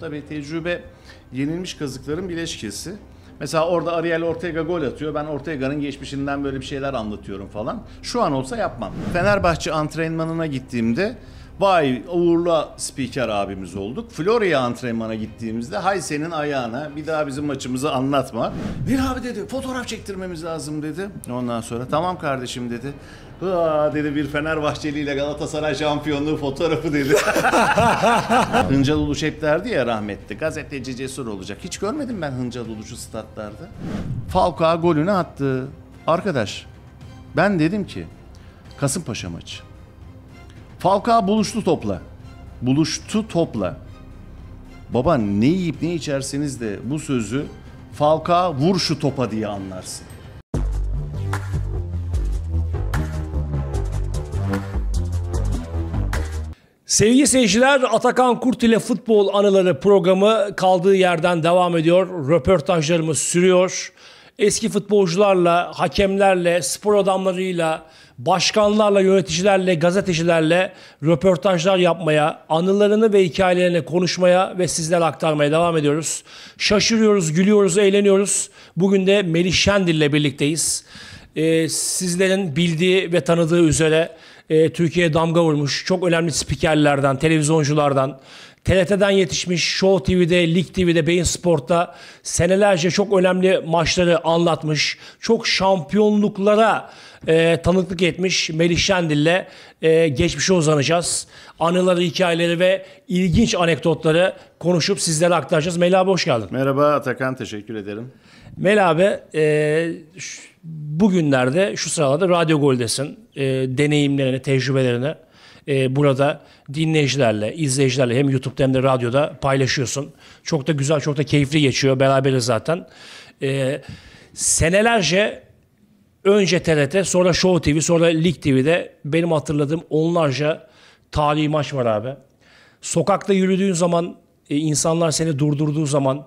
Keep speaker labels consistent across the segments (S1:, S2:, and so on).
S1: Tabii tecrübe yenilmiş kazıkların bileşkesi. Mesela orada Ariel Ortega gol atıyor. Ben Ortega'nın geçmişinden böyle bir şeyler anlatıyorum falan. Şu an olsa yapmam. Fenerbahçe antrenmanına gittiğimde vay uğurlu spiker abimiz olduk. Florya antrenmana gittiğimizde hay senin ayağına bir daha bizim maçımızı anlatma. Bir abi dedi fotoğraf çektirmemiz lazım dedi. Ondan sonra tamam kardeşim dedi. Aa dedi bir Fenerbahçeli ile Galatasaray şampiyonluğu fotoğrafı dedi. Hıncal Uluç hep derdi ya rahmetli. Gazeteci cesur olacak. Hiç görmedim ben Hıncal Uluç'u statlarda. Falcao golünü attı. Arkadaş ben dedim ki Kasımpaşa maçı. Falcao buluştu topla. Buluştu topla. Baba ne yiyip ne içerseniz de bu sözü Falcao vur şu topa diye anlarsın.
S2: Sevgili seyirciler Atakan Kurt ile Futbol Anıları programı kaldığı yerden devam ediyor. Röportajlarımız sürüyor. Eski futbolcularla, hakemlerle, spor adamlarıyla, başkanlarla, yöneticilerle, gazetecilerle röportajlar yapmaya, anılarını ve hikayelerini konuşmaya ve sizlere aktarmaya devam ediyoruz. Şaşırıyoruz, gülüyoruz, eğleniyoruz. Bugün de Melih Şendil ile birlikteyiz. Ee, sizlerin bildiği ve tanıdığı üzere e, Türkiye'ye damga vurmuş çok önemli spikerlerden, televizyonculardan, TRT'den yetişmiş, Show TV'de, Lig TV'de, Beyin Sport'ta senelerce çok önemli maçları anlatmış, çok şampiyonluklara e, tanıklık etmiş Melih Şendil'le e, geçmişe uzanacağız. Anıları, hikayeleri ve ilginç anekdotları konuşup sizlere aktaracağız. Melih abi hoş geldin. Merhaba Atakan, teşekkür ederim. Mel abi e, bugünlerde şu sıralarda Radyo Gol'desin. E, deneyimlerini, tecrübelerini e, burada dinleyicilerle, izleyicilerle hem YouTube'da hem de radyoda paylaşıyorsun. Çok da güzel, çok da keyifli geçiyor. Beraberiz zaten. E, senelerce önce TRT, sonra Show TV, sonra Lig TV'de benim hatırladığım onlarca tali maç var abi. Sokakta yürüdüğün zaman, e, insanlar seni durdurduğu zaman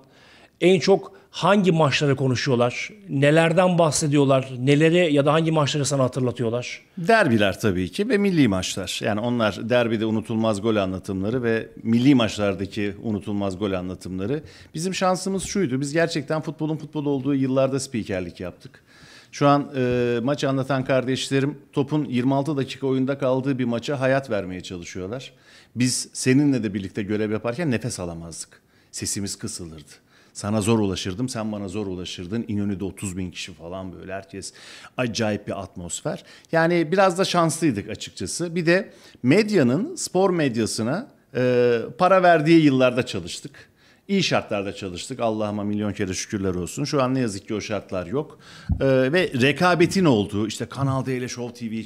S2: en çok hangi maçları konuşuyorlar? Nelerden bahsediyorlar? Neleri ya da hangi maçları sana hatırlatıyorlar? Derbiler tabii ki ve milli
S1: maçlar. Yani onlar derbide unutulmaz gol anlatımları ve milli maçlardaki unutulmaz gol anlatımları. Bizim şansımız şuydu. Biz gerçekten futbolun futbol olduğu yıllarda spikerlik yaptık. Şu an e, maçı anlatan kardeşlerim topun 26 dakika oyunda kaldığı bir maça hayat vermeye çalışıyorlar. Biz seninle de birlikte görev yaparken nefes alamazdık. Sesimiz kısılırdı. Sana zor ulaşırdım, sen bana zor ulaşırdın. İnönü'de 30 bin kişi falan böyle herkes acayip bir atmosfer. Yani biraz da şanslıydık açıkçası. Bir de medyanın spor medyasına e, para verdiği yıllarda çalıştık. İyi şartlarda çalıştık. Allah'ıma milyon kere şükürler olsun. Şu an ne yazık ki o şartlar yok. Ee, ve rekabetin olduğu işte Kanal D ile Show TV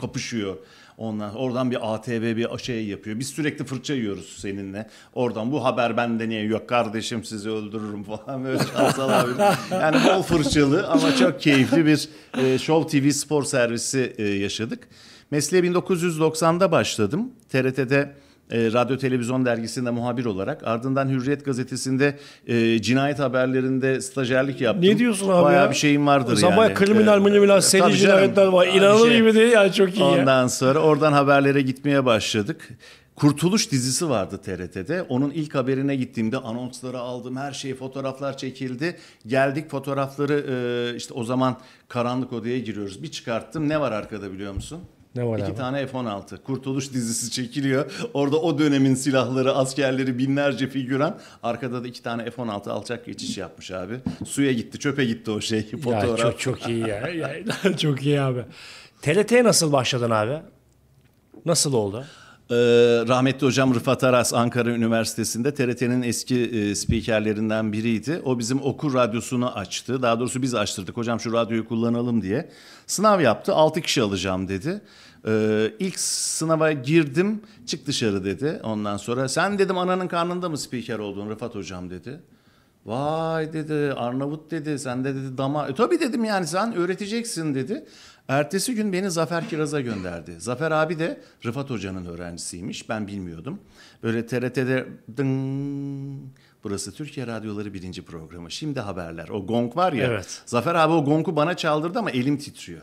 S1: kapışıyor. Ondan oradan bir ATV bir şey yapıyor. Biz sürekli fırça yiyoruz seninle. Oradan bu haber bende niye yok kardeşim sizi öldürürüm falan böyle Yani bol fırçalı ama çok keyifli bir e, Show TV spor servisi e, yaşadık. Mesleğe 1990'da başladım. TRT'de e, Radyo Televizyon Dergisi'nde muhabir olarak. Ardından Hürriyet Gazetesi'nde e, cinayet haberlerinde stajyerlik yaptım. Ne diyorsun abi Bayağı ya? bir şeyim vardır Zaman yani. Zaman kriminal,
S2: kriminal, e, e, seri cinayetler var. İnanılır şey. gibi değil yani çok iyi. Ondan
S1: ya. sonra oradan haberlere gitmeye başladık. Kurtuluş dizisi vardı TRT'de. Onun ilk haberine gittiğimde anonsları aldım, her şeyi fotoğraflar çekildi. Geldik fotoğrafları e, işte o zaman karanlık odaya giriyoruz. Bir çıkarttım ne var arkada biliyor musun? Ne var İki abi? tane F-16. Kurtuluş dizisi çekiliyor. Orada o dönemin silahları, askerleri, binlerce figüran. Arkada da iki tane F-16 alçak geçiş yapmış abi. Suya gitti, çöpe gitti o şey fotoğraf. Ya çok, çok iyi ya.
S2: çok iyi abi. TRT'ye nasıl başladın abi? Nasıl oldu?
S1: Ee, rahmetli hocam Rıfat Aras Ankara Üniversitesi'nde TRT'nin eski e, spikerlerinden biriydi. O bizim okur radyosunu açtı. Daha doğrusu biz açtırdık. Hocam şu radyoyu kullanalım diye. Sınav yaptı. 6 kişi alacağım dedi. Ee, ilk sınava girdim çık dışarı dedi. Ondan sonra sen dedim ananın karnında mı spiker oldun Rıfat hocam dedi. Vay dedi Arnavut dedi sen de dedi dama. E tabii dedim yani sen öğreteceksin dedi. Ertesi gün beni Zafer Kiraz'a gönderdi. Zafer abi de Rıfat Hoca'nın öğrencisiymiş. Ben bilmiyordum. Böyle TRT'de dın Burası Türkiye Radyoları birinci programı. Şimdi haberler. O gong var ya. Evet. Zafer abi o gongu bana çaldırdı ama elim titriyor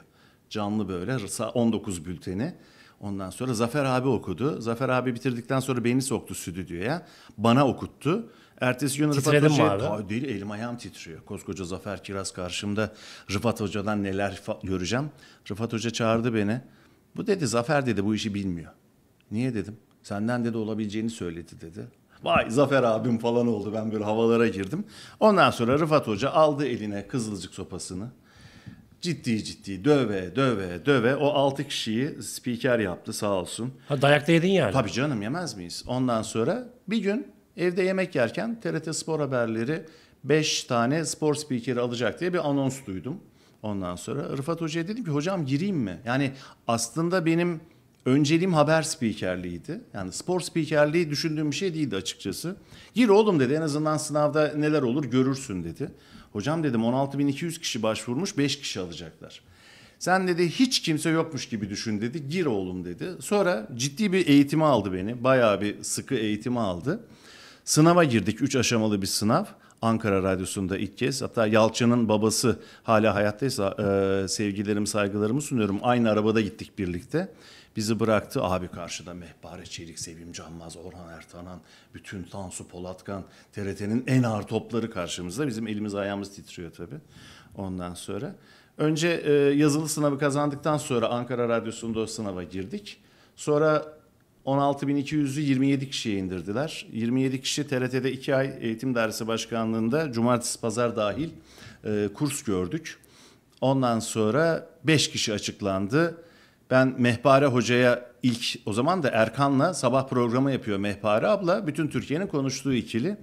S1: canlı böyle 19 bülteni. Ondan sonra Zafer abi okudu. Zafer abi bitirdikten sonra beni soktu stüdyoya. Bana okuttu. Ertesi gün Titredin Rıfat Hoca Şey, değil elim ayağım titriyor. Koskoca Zafer Kiraz karşımda Rıfat Hoca'dan neler göreceğim. Rıfat Hoca çağırdı beni. Bu dedi Zafer dedi bu işi bilmiyor. Niye dedim. Senden dedi olabileceğini söyledi dedi. Vay Zafer abim falan oldu. Ben böyle havalara girdim. Ondan sonra Rıfat Hoca aldı eline kızılcık sopasını ciddi ciddi döve döve döve o altı kişiyi spiker yaptı sağ olsun. Ha dayak da yedin yani. Tabii canım yemez miyiz? Ondan sonra bir gün evde yemek yerken TRT Spor Haberleri 5 tane spor spikeri alacak diye bir anons duydum. Ondan sonra Rıfat Hoca'ya dedim ki hocam gireyim mi? Yani aslında benim önceliğim haber spikerliğiydi. Yani spor spikerliği düşündüğüm bir şey değildi açıkçası. Gir oğlum dedi en azından sınavda neler olur görürsün dedi. Hocam dedim 16.200 kişi başvurmuş 5 kişi alacaklar. Sen dedi hiç kimse yokmuş gibi düşün dedi. Gir oğlum dedi. Sonra ciddi bir eğitimi aldı beni. Bayağı bir sıkı eğitimi aldı. Sınava girdik. Üç aşamalı bir sınav. Ankara Radyosu'nda ilk kez. Hatta Yalçın'ın babası hala hayattaysa e, sevgilerimi saygılarımı sunuyorum. Aynı arabada gittik birlikte. Bizi bıraktı abi karşıda Mehpare Çelik, Sevim Canmaz, Orhan Ertanan, bütün Tansu Polatkan, TRT'nin en ağır topları karşımızda. Bizim elimiz ayağımız titriyor tabii ondan sonra. Önce e, yazılı sınavı kazandıktan sonra Ankara Radyosu'nda o sınava girdik. Sonra 16.200'ü 27 kişiye indirdiler. 27 kişi TRT'de 2 ay eğitim dersi başkanlığında cumartesi pazar dahil e, kurs gördük. Ondan sonra 5 kişi açıklandı. Ben Mehpare Hoca'ya ilk o zaman da Erkan'la sabah programı yapıyor Mehpare abla. Bütün Türkiye'nin konuştuğu ikili.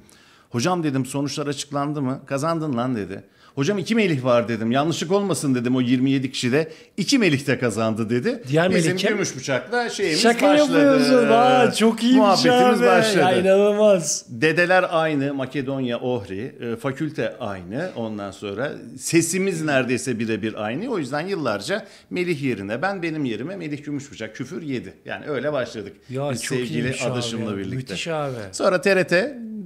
S1: Hocam dedim sonuçlar açıklandı mı? Kazandın lan dedi. Hocam iki melih var dedim. Yanlışlık olmasın dedim o 27 kişi de. iki melih de kazandı dedi. Diğer Bizim melih gümüş bıçakla şeyimiz Şaka başladı. Şaka çok iyi Muhabbetimiz abi. başladı. Ya, Dedeler aynı. Makedonya, Ohri. E, fakülte aynı. Ondan sonra sesimiz neredeyse birebir aynı. O yüzden yıllarca melih yerine ben benim yerime melih gümüş bıçak küfür yedi. Yani
S2: öyle başladık. Ya, Biz çok sevgili adaşımla birlikte. Müthiş abi. Sonra
S1: TRT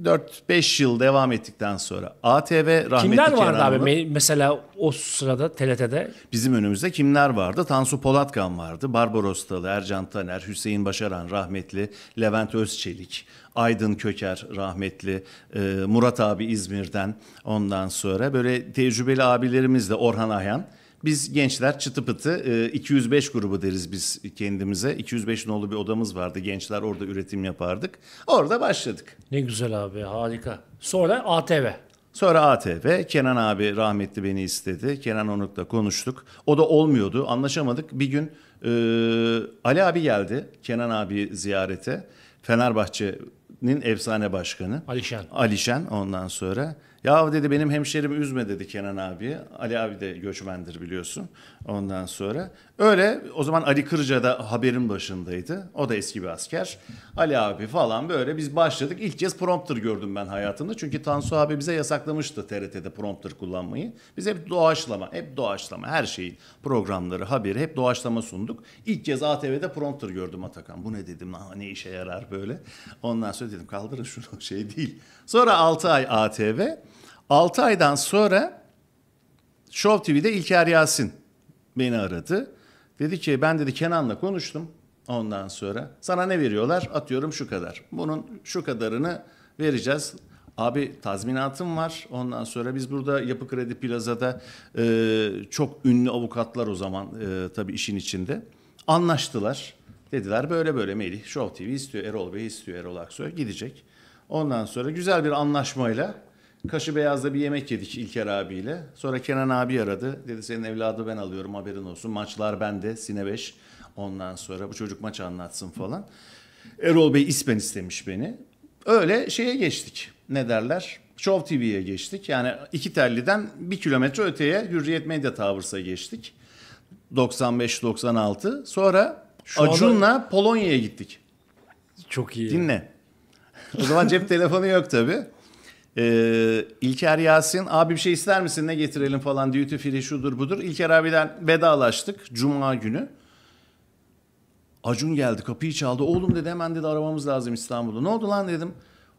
S1: 4-5 yıl devam ettikten sonra ATV rahmetli Kimler vardı Kenan abi
S2: mesela o sırada
S1: TRT'de? Bizim önümüzde kimler vardı? Tansu Polatkan vardı, Barbaros Dalı, Ercan Taner, Hüseyin Başaran rahmetli, Levent Özçelik, Aydın Köker rahmetli, e, Murat abi İzmir'den ondan sonra böyle tecrübeli abilerimiz de Orhan Ayhan. Biz gençler çıtı pıtı 205 e, grubu deriz biz kendimize. 205 nolu bir odamız vardı. Gençler orada üretim yapardık.
S2: Orada başladık. Ne güzel abi harika.
S1: Sonra ATV. Sonra ATV. Kenan abi rahmetli beni istedi. Kenan Onuk'la konuştuk. O da olmuyordu. Anlaşamadık. Bir gün e, Ali abi geldi. Kenan abi ziyarete. Fenerbahçe'nin efsane başkanı. Alişen. Alişen ondan sonra. Ya dedi benim hemşerim üzme dedi Kenan abi. Ali abi de göçmendir biliyorsun. Ondan sonra öyle o zaman Ali Kırca da haberin başındaydı. O da eski bir asker. Ali abi falan böyle biz başladık. İlk kez prompter gördüm ben hayatımda. Çünkü Tansu abi bize yasaklamıştı TRT'de prompter kullanmayı. Biz hep doğaçlama, hep doğaçlama her şeyi programları, haberi hep doğaçlama sunduk. İlk kez ATV'de prompter gördüm Atakan. Bu ne dedim? Aa, ne işe yarar böyle? Ondan sonra dedim kaldırın şunu şey değil. Sonra 6 ay ATV. 6 aydan sonra Show TV'de İlker Yasin beni aradı. Dedi ki ben dedi Kenan'la konuştum ondan sonra. Sana ne veriyorlar? Atıyorum şu kadar. Bunun şu kadarını vereceğiz. Abi tazminatım var. Ondan sonra biz burada Yapı Kredi Plaza'da e, çok ünlü avukatlar o zaman e, tabii işin içinde. Anlaştılar. Dediler böyle böyle Melih Show TV istiyor, Erol Bey istiyor, Erol Aksoy gidecek. Ondan sonra güzel bir anlaşmayla Kaşı Beyaz'da bir yemek yedik İlker abiyle. Sonra Kenan abi aradı. Dedi senin evladı ben alıyorum haberin olsun. Maçlar bende Sine 5. Ondan sonra bu çocuk maç anlatsın falan. Erol Bey ispen istemiş beni. Öyle şeye geçtik. Ne derler? Show TV'ye geçtik. Yani iki telliden bir kilometre öteye Hürriyet Medya Towers'a geçtik. 95-96. Sonra Şu Acun'la anda... Polonya'ya gittik. Çok iyi. Dinle. o zaman cep telefonu yok tabii. Ee, İlker Yasin abi bir şey ister misin ne getirelim falan duty free şudur budur. İlker abiden vedalaştık cuma günü. Acun geldi kapıyı çaldı. Oğlum dedi hemen dedi arabamız lazım İstanbul'da. Ne oldu lan dedim.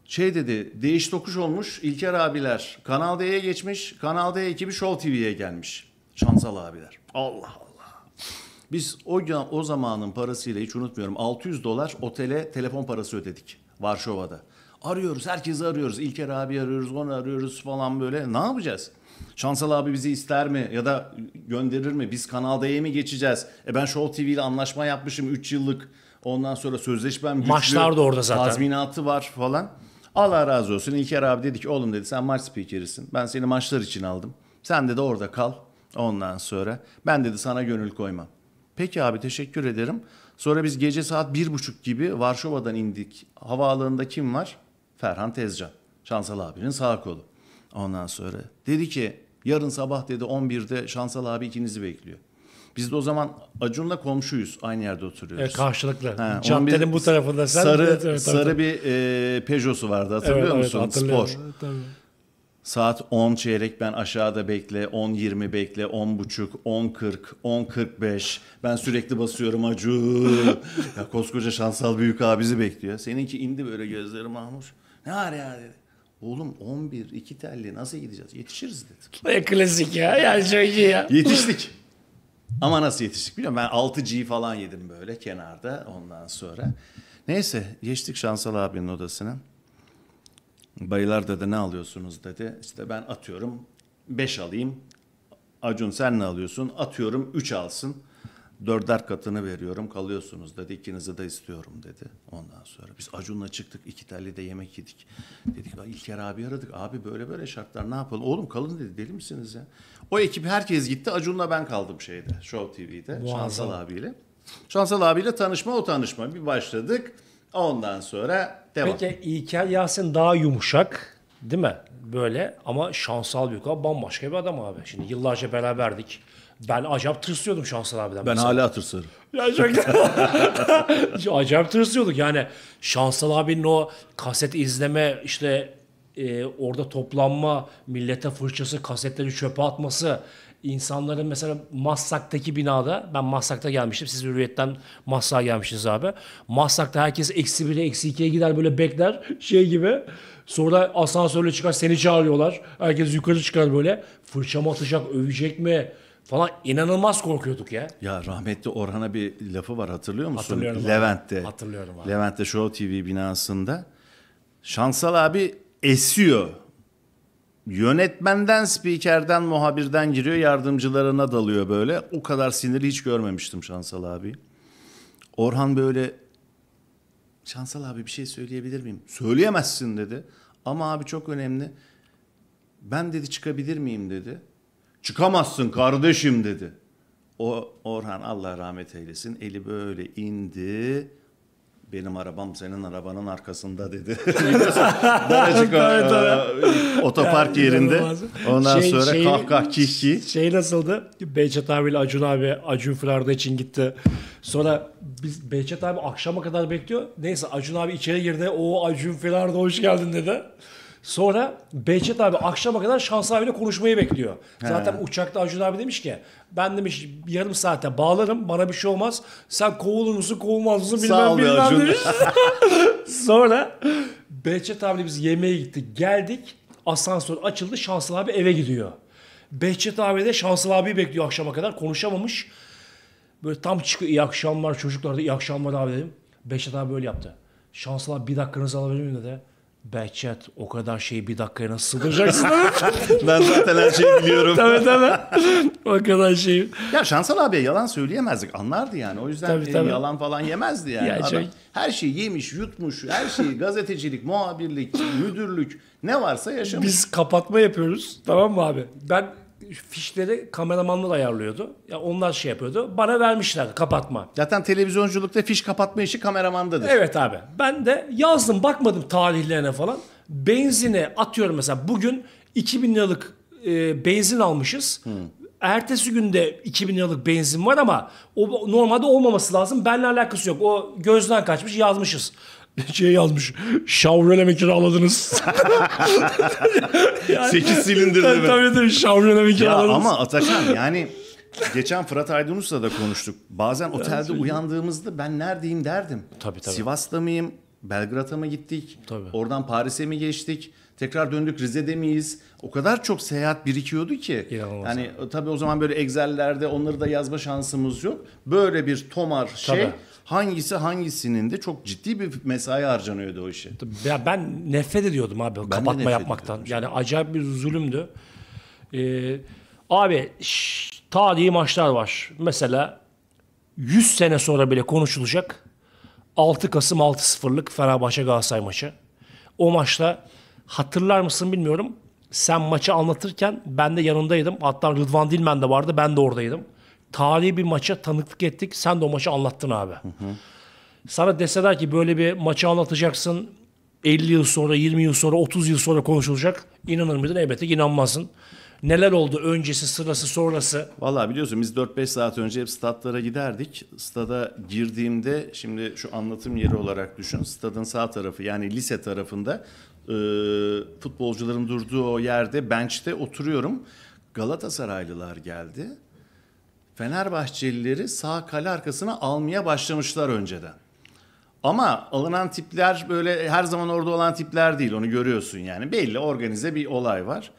S1: Şey dedi değiş tokuş olmuş İlker abiler Kanal D'ye geçmiş. Kanal D ekibi Show TV'ye gelmiş. Şansal abiler. Allah Allah. Biz o, o zamanın parasıyla hiç unutmuyorum 600 dolar otele telefon parası ödedik Varşova'da. Arıyoruz, herkesi arıyoruz. İlker abi arıyoruz, onu arıyoruz falan böyle. Ne yapacağız? Şansal abi bizi ister mi ya da gönderir mi? Biz Kanal D'ye mi geçeceğiz? E ben Show TV ile anlaşma yapmışım 3 yıllık. Ondan sonra sözleşmem güçlü. Maçlar da orada zaten. Tazminatı var falan. Allah razı olsun. İlker abi dedi ki oğlum dedi sen maç spikerisin. Ben seni maçlar için aldım. Sen de orada kal. Ondan sonra ben dedi sana gönül koymam. Peki abi teşekkür ederim. Sonra biz gece saat bir buçuk gibi Varşova'dan indik. Havaalanında kim var? Ferhan Tezcan. Şansal abinin sağ kolu. Ondan sonra dedi ki yarın sabah dedi 11'de Şansal abi ikinizi bekliyor. Biz de o zaman Acun'la komşuyuz. Aynı yerde oturuyoruz. Evet, karşılıklı. Ha, Caddenin bu tarafında sen sarı evet, evet, sarı bir e, Peugeot'su vardı hatırlıyor evet, musun? Evet, Spor. tabii. Saat 10 çeyrek ben aşağıda bekle, 10.20 bekle, 10.30, 10.40, 10.45. Ben sürekli basıyorum Acun. ya koskoca şansal büyük abisi bekliyor. Seninki indi böyle gözleri Mahmur. Ne var ya dedi. Oğlum 11, 2 telli nasıl gideceğiz? Yetişiriz dedim. Klasik ya. Yani çok iyi ya. Yetiştik. Ama nasıl yetiştik biliyorum. Ben 6G falan yedim böyle kenarda ondan sonra. Neyse geçtik Şansal abinin odasına. Bayılar dedi ne alıyorsunuz dedi. İşte ben atıyorum 5 alayım. Acun sen ne alıyorsun? Atıyorum 3 alsın dörder katını veriyorum kalıyorsunuz dedi. İkinizi de istiyorum dedi. Ondan sonra biz Acun'la çıktık iki telli de yemek yedik. Dedik İlker abi aradık. Abi böyle böyle şartlar ne yapalım? Oğlum kalın dedi deli misiniz ya? O ekip herkes gitti. Acun'la ben kaldım şeyde Show TV'de. Muazzam. Şansal abiyle. Şansal abiyle tanışma o tanışma. Bir
S2: başladık. Ondan sonra devam. Peki İlker Yasin daha yumuşak değil mi? Böyle ama Şansal Büyük abi bambaşka bir adam abi. Şimdi yıllarca beraberdik. Ben acayip tırsıyordum Şansal abiden. Ben mesela. hala tırsarım. Ya çok... acayip tırsıyorduk. Yani Şansal abinin o kaset izleme işte e, orada toplanma, millete fırçası, kasetleri çöpe atması, insanların mesela Maslak'taki binada, ben Maslak'ta gelmiştim, siz Hürriyet'ten Maslak'a gelmişsiniz abi. Maslak'ta herkes eksi 1'e, eksi ikiye gider böyle bekler şey gibi. Sonra asansörle çıkar seni çağırıyorlar. Herkes yukarı çıkar böyle. fırça mı atacak, övecek mi? falan inanılmaz korkuyorduk ya.
S1: Ya rahmetli Orhan'a bir lafı var hatırlıyor musun? Hatırlıyorum Levent'te. Abi. Hatırlıyorum abi. Levent'te Show TV binasında. Şansal abi esiyor. Yönetmenden, spikerden, muhabirden giriyor, yardımcılarına dalıyor böyle. O kadar siniri hiç görmemiştim Şansal abi. Orhan böyle Şansal abi bir şey söyleyebilir miyim? Söyleyemezsin dedi. Ama abi çok önemli. Ben dedi çıkabilir miyim dedi. Çıkamazsın kardeşim dedi. O Orhan Allah rahmet eylesin eli böyle indi. Benim arabam senin arabanın arkasında dedi. Daracık tabii, e, otopark yani, yerinde. İnanılmaz. Ondan şey, sonra şey, kahkah kişi.
S2: Şey, şey nasıldı? Behçet abiyle Acun abi Acun Fırarda için gitti. Sonra biz Behçet abi akşama kadar bekliyor. Neyse Acun abi içeri girdi. O Acun Fırarda hoş geldin dedi. Sonra Behçet abi akşama kadar Şans abiyle konuşmayı bekliyor. Zaten He. uçakta Acun abi demiş ki ben demiş yarım saate bağlarım bana bir şey olmaz. Sen kovulur musun kovulmaz mısın bilmem bilmem Acun. demiş. Sonra Behçet abiyle biz yemeğe gittik geldik asansör açıldı Şansal abi eve gidiyor. Behçet abi de Şansal abi bekliyor akşama kadar konuşamamış. Böyle tam çıkıyor iyi akşamlar çocuklar da iyi akşamlar abi dedim. Behçet abi böyle yaptı. Şansal abi bir dakikanızı alabilir miyim dedi. Behçet o kadar şeyi bir dakikaya nasıl sığdıracaksın? ben zaten her şeyi biliyorum. tabii tabii. O kadar
S1: şeyi. Ya Şansal abi yalan söyleyemezdik. Anlardı yani. O yüzden tabii, e, tabii. yalan falan yemezdi yani. Ya Adam çok... Her şeyi yemiş, yutmuş. Her şeyi gazetecilik, muhabirlik, müdürlük ne varsa yaşamış. Biz
S2: kapatma yapıyoruz. Tamam mı abi? Ben fişleri kameramanlar ayarlıyordu. Ya yani onlar şey yapıyordu. Bana vermişler kapatma. Zaten televizyonculukta fiş kapatma işi kameramandadır. Evet abi. Ben de yazdım bakmadım tarihlerine falan. Benzine atıyorum mesela bugün 2000 liralık e, benzin almışız. Hmm. Ertesi günde 2000 liralık benzin var ama o normalde olmaması lazım. Benle alakası yok. O gözden kaçmış yazmışız. şey yazmış. Şavrele mi kiraladınız?
S1: yani, 8 silindirli tabii, mi? Tabii tabii şavrele mi kiraladınız? Ya ama Atakan yani geçen Fırat Aydınus'la da konuştuk. Bazen otelde yani, uyandığımızda ben neredeyim derdim. Tabii tabii. Sivas'ta mıyım? Belgrad'a mı gittik? Tabii. Oradan Paris'e mi geçtik? Tekrar döndük Rize'de miyiz? O kadar çok seyahat birikiyordu ki. İnanılmaz. Yani e, tabii o zaman böyle Excel'lerde onları da yazma şansımız yok. Böyle bir tomar şey hangisi hangisinin de çok ciddi bir mesai harcanıyordu o işe. Ya ben nefret ediyordum abi ben kapatma yapmaktan.
S2: Yani acayip bir zulümdü. Ee, abi şş, tarihi maçlar var. Mesela 100 sene sonra bile konuşulacak 6 Kasım 6-0'lık Fenerbahçe Galatasaray maçı. O maçta hatırlar mısın bilmiyorum. Sen maçı anlatırken ben de yanındaydım. Hatta Rıdvan Dilmen de vardı ben de oradaydım tarihi bir maça tanıklık ettik. Sen de o maçı anlattın abi. Hı hı. Sana deseler ki böyle bir maçı anlatacaksın 50 yıl sonra, 20 yıl sonra, 30 yıl sonra konuşulacak. İnanır mıydın? Elbette inanmazsın. Neler oldu öncesi, sırası, sonrası? Valla
S1: biliyorsun biz 4-5 saat önce hep statlara giderdik. Stada girdiğimde şimdi şu anlatım yeri olarak düşün. Stadın sağ tarafı yani lise tarafında e, futbolcuların durduğu o yerde bench'te oturuyorum. Galatasaraylılar geldi. Fenerbahçelileri sağ kale arkasına almaya başlamışlar önceden. Ama alınan tipler böyle her zaman orada olan tipler değil onu görüyorsun yani. Belli organize bir olay var.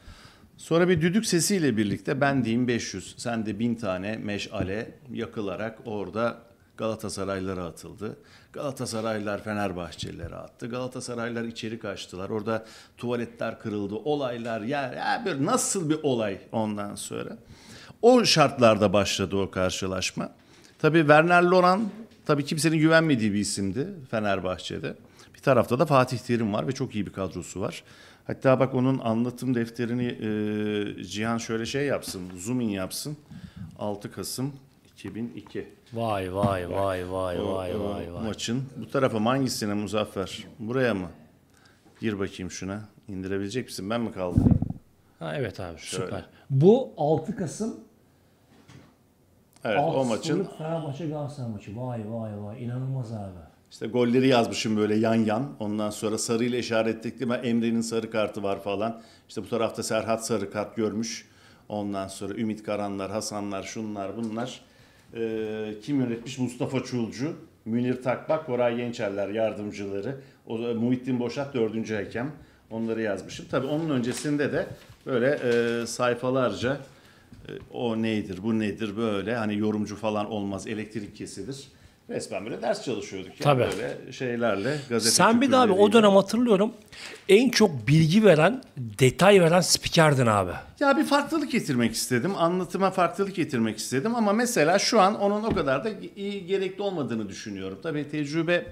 S1: Sonra bir düdük sesiyle birlikte ben diyeyim 500 sen de 1000 tane meşale yakılarak orada Galatasaraylara atıldı. Galatasaraylar Fenerbahçelilere attı. Galatasaraylar içeri kaçtılar. Orada tuvaletler kırıldı. Olaylar ya, ya böyle nasıl bir olay ondan sonra. O şartlarda başladı o karşılaşma. Tabii Werner Loran tabii kimsenin güvenmediği bir isimdi Fenerbahçe'de. Bir tarafta da Fatih Terim var ve çok iyi bir kadrosu var. Hatta bak onun anlatım defterini e, Cihan şöyle şey yapsın, zoom in yapsın. 6 Kasım 2002. Vay vay vay vay o, vay vay vay. Maçın bu tarafa mı hangisine Muzaffer? Buraya mı? Gir bakayım şuna. İndirebilecek misin?
S2: Ben mi kaldım? Ha, evet abi Şöyle. süper. Bu 6 Kasım Evet Alt o maçın. Fenerbahçe Galatasaray maçı. Vay vay vay inanılmaz abi.
S1: İşte golleri yazmışım böyle yan yan. Ondan sonra sarıyla işaretledim. Emre'nin sarı kartı var falan. İşte bu tarafta Serhat sarı kart görmüş. Ondan sonra Ümit Karanlar, Hasanlar, şunlar bunlar. Ee, kim yönetmiş? Mustafa Çulcu, Münir Takbak, Koray Gençerler yardımcıları. O, Muhittin Boşat dördüncü hakem. Onları yazmışım. Tabii onun öncesinde de böyle e, sayfalarca o neydir, bu nedir böyle hani yorumcu falan olmaz, elektrik kesilir. Resmen böyle ders çalışıyorduk. Yani Tabii. Böyle
S2: şeylerle gazete Sen bir daha abi o dönem hatırlıyorum en çok bilgi veren, detay veren spikerdin abi. Ya bir farklılık getirmek istedim. Anlatıma farklılık getirmek
S1: istedim ama mesela şu an onun o kadar da iyi gerekli olmadığını düşünüyorum. Tabii tecrübe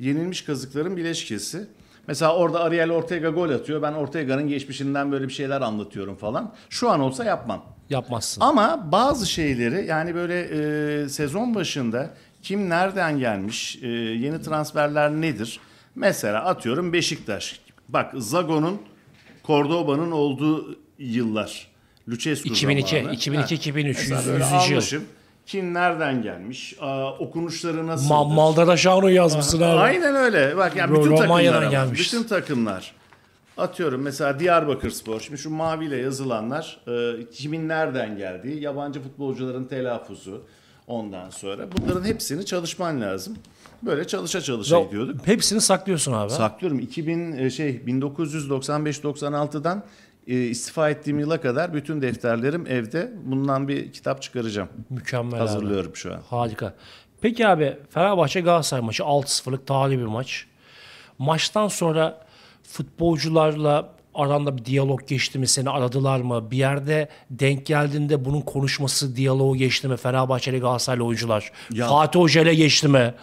S1: yenilmiş kazıkların bileşkesi. Mesela orada Ariel Ortega gol atıyor. Ben Ortega'nın geçmişinden böyle bir şeyler anlatıyorum falan. Şu an olsa yapmam yapmazsın. Ama bazı şeyleri yani böyle e, sezon başında kim nereden gelmiş, e, yeni transferler nedir? Mesela atıyorum Beşiktaş. Bak Zago'nun Cordoba'nın olduğu yıllar. Lucescu 2002, zamanı. 2002 2003 ha, 100. yıl. Kim nereden gelmiş? Aa, okunuşları nasıl? Ma Maldada
S2: Şano yazmışsın Aha, abi. Aynen öyle. Bak yani bütün Romanya'dan takımlar gelmiş. Bütün
S1: takımlar. Atıyorum mesela Diyarbakır Spor. Şimdi şu maviyle yazılanlar e, kimin nereden geldiği, yabancı futbolcuların telaffuzu ondan sonra. Bunların hepsini çalışman lazım. Böyle çalışa çalışa ya, gidiyorduk. Hepsini saklıyorsun abi. Saklıyorum. 2000 e, şey 1995-96'dan e, istifa ettiğim yıla kadar bütün defterlerim evde. Bundan bir kitap çıkaracağım.
S2: Mükemmel Hazırlıyorum abi. şu an. Harika. Peki abi Fenerbahçe Galatasaray maçı 6-0'lık tarihi bir maç. Maçtan sonra futbolcularla aranda bir diyalog geçti mi? Seni aradılar mı? Bir yerde denk geldiğinde bunun konuşması, diyaloğu geçti mi? Fenerbahçeli Galatasaraylı oyuncular. Ya, Fatih Hoca geçti mi?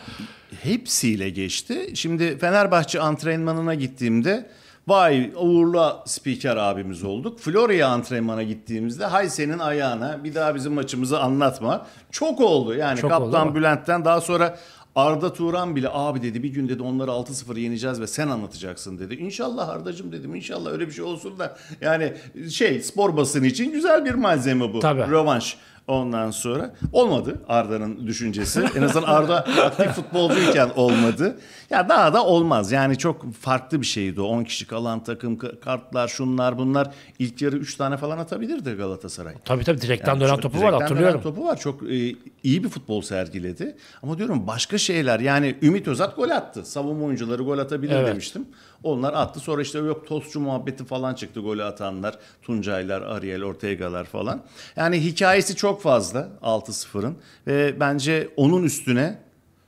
S2: Hepsiyle
S1: geçti. Şimdi Fenerbahçe antrenmanına gittiğimde vay uğurlu spiker abimiz olduk. Florya antrenmana gittiğimizde hay senin ayağına bir daha bizim maçımızı anlatma. Çok oldu yani Çok kaptan oldu Bülent'ten daha sonra Arda Turan bile abi dedi bir gün dedi onları 6-0 yeneceğiz ve sen anlatacaksın dedi. İnşallah Ardacım dedim inşallah öyle bir şey olsun da yani şey spor basını için güzel bir malzeme bu. Tabii. Rövanş. Ondan sonra olmadı Arda'nın düşüncesi. En azından Arda aktif futbolcuyken olmadı. Ya daha da olmaz. Yani çok farklı bir şeydi o. 10 kişi kalan takım kartlar şunlar bunlar. ilk yarı 3 tane falan atabilirdi Galatasaray. Tabii tabii direkten yani dönen topu direkten var hatırlıyorum. Direkten topu var. Çok e, iyi bir futbol sergiledi. Ama diyorum başka şeyler yani Ümit Özat gol attı. Savunma oyuncuları gol atabilir evet. demiştim. Onlar attı. Sonra işte yok Tosçu muhabbeti falan çıktı golü atanlar. Tuncaylar, Ariel, Ortega'lar falan. Yani hikayesi çok fazla 6-0'ın. Ve bence onun üstüne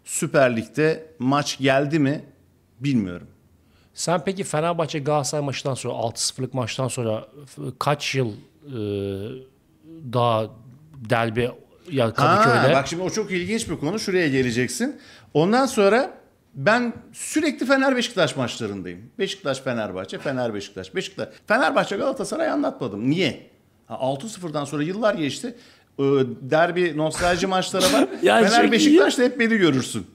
S1: Süper Lig'de maç
S2: geldi mi bilmiyorum. Sen peki Fenerbahçe Galatasaray maçından sonra 6-0'lık maçtan sonra kaç yıl e, daha derbi ya Kadıköy'de. Ha, bak şimdi o çok
S1: ilginç bir konu. Şuraya geleceksin. Ondan sonra ben sürekli Fener Beşiktaş maçlarındayım. Beşiktaş Fenerbahçe, Fener Beşiktaş, Beşiktaş. Fenerbahçe Galatasaray anlatmadım. Niye? 6-0'dan sonra yıllar geçti. Ee, derbi nostalji maçlara var. Fener Beşiktaş'ta hep beni görürsün.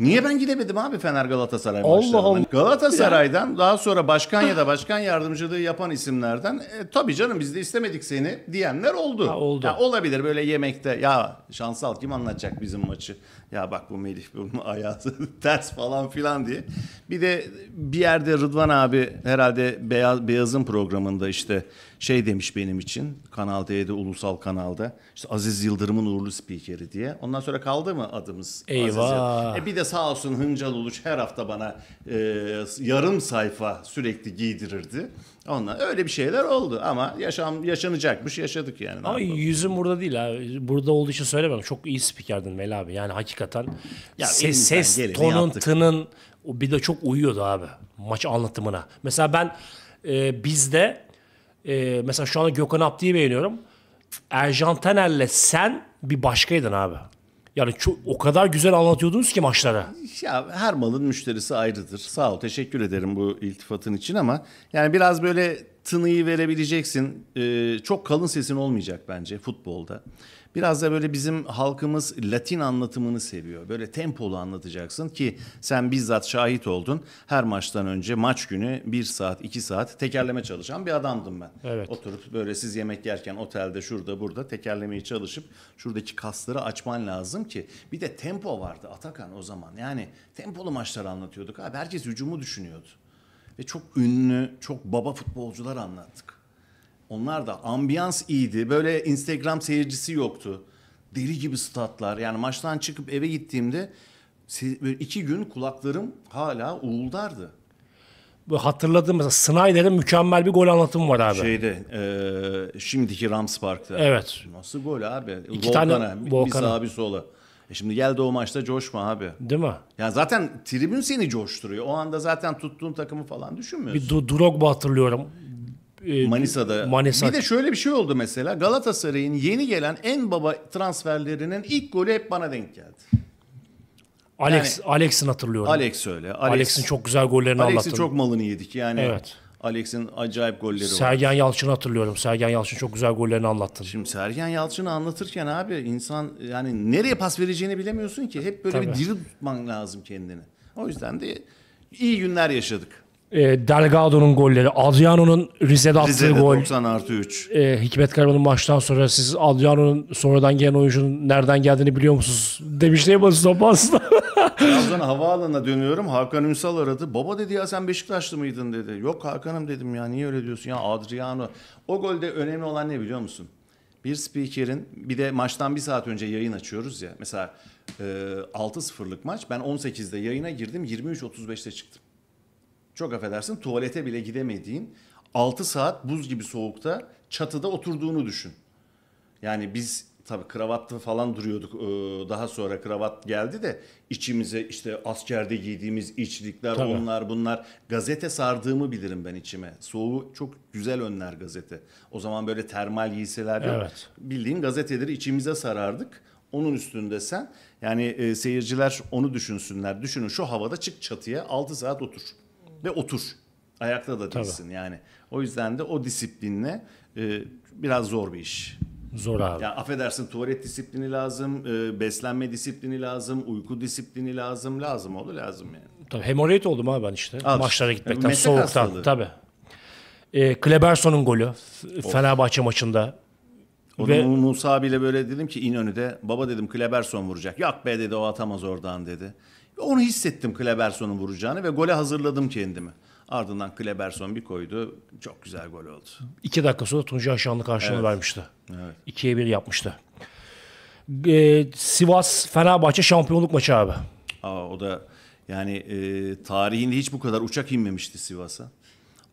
S1: Niye ben gidemedim abi Fener Galatasaray Allah maçlarına? Allah. Galatasaray'dan daha sonra başkan ya da başkan yardımcılığı yapan isimlerden e, tabii canım biz de istemedik seni diyenler oldu. Ha, oldu. Ya, olabilir böyle yemekte ya şansal kim anlatacak bizim maçı? Ya bak bu Melih bunun ayağı ters falan filan diye. Bir de bir yerde Rıdvan abi herhalde Beyaz, Beyaz'ın programında işte şey demiş benim için Kanal D'de ulusal kanalda işte Aziz Yıldırım'ın uğurlu spikeri diye. Ondan sonra kaldı mı adımız? Eyvah. E bir de sağ olsun Hıncal Uluç her hafta bana e, yarım sayfa sürekli giydirirdi. onlar. öyle bir
S2: şeyler oldu
S1: ama yaşam yaşanacakmış yaşadık yani.
S2: Ama yüzüm burada değil ha Burada olduğu için söylemem. Çok iyi spikerdin Mel abi. Yani hakikaten ya ses, ses tonun yaptık. tının bir de çok uyuyordu abi maç anlatımına. Mesela ben e, bizde e, mesela şu anda Gökhan Abdi'yi beğeniyorum. Ercan Taner'le sen bir başkaydın abi. Yani çok, o kadar güzel anlatıyordunuz ki maçlara.
S1: Ya her malın müşterisi ayrıdır. Sağ ol teşekkür ederim bu iltifatın için ama yani biraz böyle tınıyı verebileceksin. Ee, çok kalın sesin olmayacak bence futbolda. Biraz da böyle bizim halkımız Latin anlatımını seviyor. Böyle tempolu anlatacaksın ki sen bizzat şahit oldun. Her maçtan önce maç günü bir saat iki saat tekerleme çalışan bir adamdım ben. Evet. Oturup böyle siz yemek yerken otelde şurada burada tekerlemeyi çalışıp şuradaki kasları açman lazım ki. Bir de tempo vardı Atakan o zaman. Yani tempolu maçları anlatıyorduk abi. Herkes hücumu düşünüyordu. Ve çok ünlü, çok baba futbolcular anlattık. Onlar da ambiyans iyiydi. Böyle Instagram seyircisi yoktu. Deli gibi statlar. Yani maçtan çıkıp eve gittiğimde iki gün kulaklarım hala uğuldardı.
S2: Hatırladığım mesela Snyder'in mükemmel bir gol anlatımı var abi. Şeyde e, şimdiki Rams
S1: Park'ta. Evet. Nasıl gol abi? İki Volkan'a, tane Volkan'a. Bir abi sola. E şimdi geldi o maçta coşma abi. Değil mi? Yani zaten tribün
S2: seni coşturuyor. O
S1: anda zaten tuttuğun takımı falan düşünmüyorsun. Bir
S2: du- Drogba hatırlıyorum. Ee, Manisa'da. Manisa. Bir de
S1: şöyle bir şey oldu mesela. Galatasaray'ın yeni gelen en baba transferlerinin ilk golü hep bana denk geldi.
S2: Alex yani, Alex'in hatırlıyorum. Alex öyle. Alex, Alex'in çok güzel gollerini Alex'in çok malını
S1: yedik yani. Evet. Alex'in acayip golleri Sergen var. Sergen
S2: Yalçın'ı hatırlıyorum. Sergen Yalçın çok güzel gollerini anlattın. Şimdi Sergen
S1: Yalçın'ı anlatırken abi insan yani nereye pas vereceğini bilemiyorsun ki. Hep böyle Tabii. bir diri tutman lazım kendini. O yüzden de iyi günler yaşadık.
S2: E, Delgado'nun golleri, Adriano'nun Rize'de attığı Rize'de gol. 90
S1: artı 3.
S2: E, ee, Hikmet Karaman'ın maçtan sonra siz Adriano'nun sonradan gelen oyuncunun nereden geldiğini biliyor musunuz? Demişler ya basın topasında.
S1: Trabzon havaalanına dönüyorum. Hakan Ünsal aradı. Baba dedi ya sen Beşiktaşlı mıydın dedi. Yok Hakan'ım dedim ya niye öyle diyorsun ya Adriano. O golde önemli olan ne biliyor musun? Bir spikerin bir de maçtan bir saat önce yayın açıyoruz ya. Mesela e, 6-0'lık maç ben 18'de yayına girdim 23-35'te çıktım çok affedersin tuvalete bile gidemediğin 6 saat buz gibi soğukta çatıda oturduğunu düşün. Yani biz tabii kravatlı falan duruyorduk. Ee, daha sonra kravat geldi de içimize işte askerde giydiğimiz içlikler tabii. onlar bunlar. Gazete sardığımı bilirim ben içime. Soğuğu çok güzel önler gazete. O zaman böyle termal giysiler yok. Evet. Bildiğin gazeteleri içimize sarardık. Onun üstünde sen yani e, seyirciler onu düşünsünler. Düşünün şu havada çık çatıya 6 saat otur ve otur. Ayakta da değilsin Tabii. yani. O yüzden de o disiplinle e, biraz zor bir iş. Zor abi. Ya affedersin tuvalet disiplini lazım, e, beslenme disiplini lazım, uyku disiplini lazım, lazım oldu lazım yani.
S2: Tabii hemoroid oldum abi ben işte. Al, Maçlara gitmekten, Meslek soğuktan. Hastalığı. Tabii. E, Kleberson'un golü of. Fenerbahçe maçında. Onu Ve...
S1: Musa bile böyle dedim ki İnönü'de baba dedim Kleberson vuracak. Yok be dedi o atamaz oradan dedi. Onu hissettim Kleberson'un vuracağını ve gole hazırladım kendimi. Ardından Kleberson bir koydu. Çok güzel gol oldu.
S2: İki dakika sonra Tuncay Şanlı karşılığını evet. vermişti. Evet. İkiye bir yapmıştı. Ee, Sivas Fenerbahçe şampiyonluk maçı abi.
S1: Aa, o da yani e, tarihinde hiç bu kadar uçak inmemişti Sivas'a.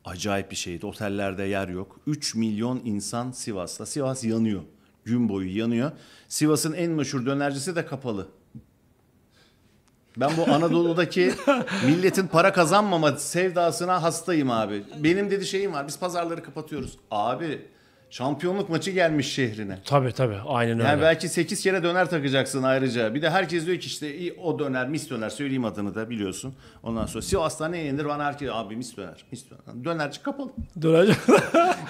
S1: Acayip bir şeydi. Otellerde yer yok. 3 milyon insan Sivas'ta. Sivas yanıyor. Gün boyu yanıyor. Sivas'ın en meşhur dönercisi de kapalı. Ben bu Anadolu'daki milletin para kazanmama sevdasına hastayım abi. Benim dedi şeyim var. Biz pazarları kapatıyoruz. Abi Şampiyonluk maçı gelmiş şehrine.
S2: Tabii tabii aynen
S1: öyle. Yani belki 8 kere döner takacaksın ayrıca. Bir de herkes diyor ki işte o döner mis döner söyleyeyim adını da biliyorsun. Ondan sonra Sivas'ta ne yenir bana herkes şey, abi mis döner mis döner. Dönerci kapalı. Dönerci.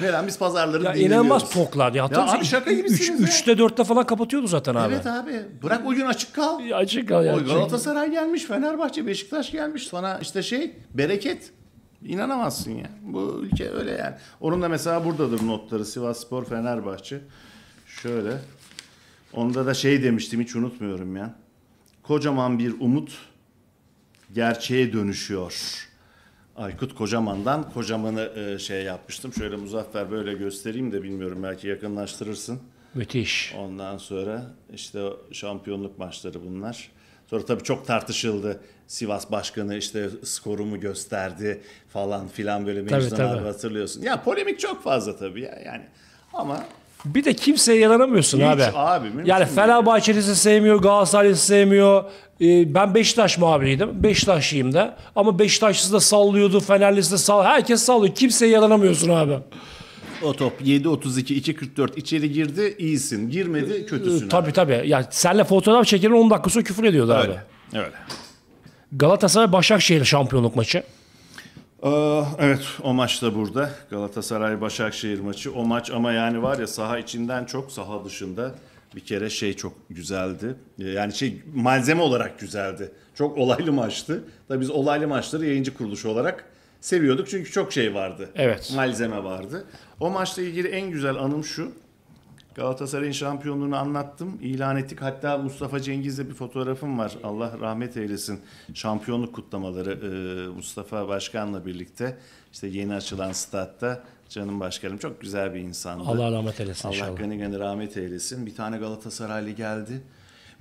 S1: Neden biz pazarları ya inanılmaz
S2: toklar. Ya, ya abi şaka gibisiniz. 3'te 4'te falan kapatıyordu zaten abi. Evet abi
S1: bırak o gün açık kal. Açık kal. Yani. Galatasaray gelmiş Fenerbahçe Beşiktaş gelmiş sana işte şey bereket. İnanamazsın ya. Bu ülke öyle yani. Onun da mesela buradadır notları. Sivas Spor Fenerbahçe. Şöyle. Onda da şey demiştim hiç unutmuyorum ya. Kocaman bir umut gerçeğe dönüşüyor. Aykut Kocaman'dan kocamanı e, şey yapmıştım. Şöyle Muzaffer böyle göstereyim de bilmiyorum belki yakınlaştırırsın. Müthiş. Ondan sonra işte şampiyonluk maçları bunlar. Sonra tabii çok tartışıldı. Sivas Başkanı işte skorumu gösterdi falan filan böyle Mecnun abi hatırlıyorsun. Ya polemik çok fazla tabii ya yani ama
S2: bir de kimseye yaranamıyorsun Hiç abi. abi yani Fenerbahçe'lisi sevmiyor, Galatasaray'lisi sevmiyor. Ee, ben Beşiktaş muhabiriydim. Beşiktaşlıyım da. Ama Beşiktaşlısı da sallıyordu, Fenerlisi de sallıyor. Herkes sallıyor. Kimseye yaranamıyorsun abi.
S1: O top 7.32, 2.44 içeri girdi iyisin. Girmedi ee, kötüsün. Tabii
S2: abi. tabii. Ya senle fotoğraf çekilen 10 dakika sonra küfür ediyordu öyle, abi. Öyle. Galatasaray Başakşehir şampiyonluk maçı.
S1: Ee, evet o maç da burada. Galatasaray Başakşehir maçı. O maç ama yani var ya saha içinden çok saha dışında bir kere şey çok güzeldi. Ee, yani şey malzeme olarak güzeldi. Çok olaylı maçtı. da biz olaylı maçları yayıncı kuruluşu olarak seviyorduk çünkü çok şey vardı. Evet. Malzeme vardı. O maçla ilgili en güzel anım şu. Galatasaray'ın şampiyonluğunu anlattım, İlan ettik. Hatta Mustafa Cengiz'le bir fotoğrafım var. Allah rahmet eylesin. Şampiyonluk kutlamaları e, Mustafa Başkan'la birlikte işte yeni açılan statta canım başkanım çok güzel bir insandı. Allah rahmet eylesin Allah inşallah. gani gani rahmet eylesin. Bir tane Galatasaraylı geldi.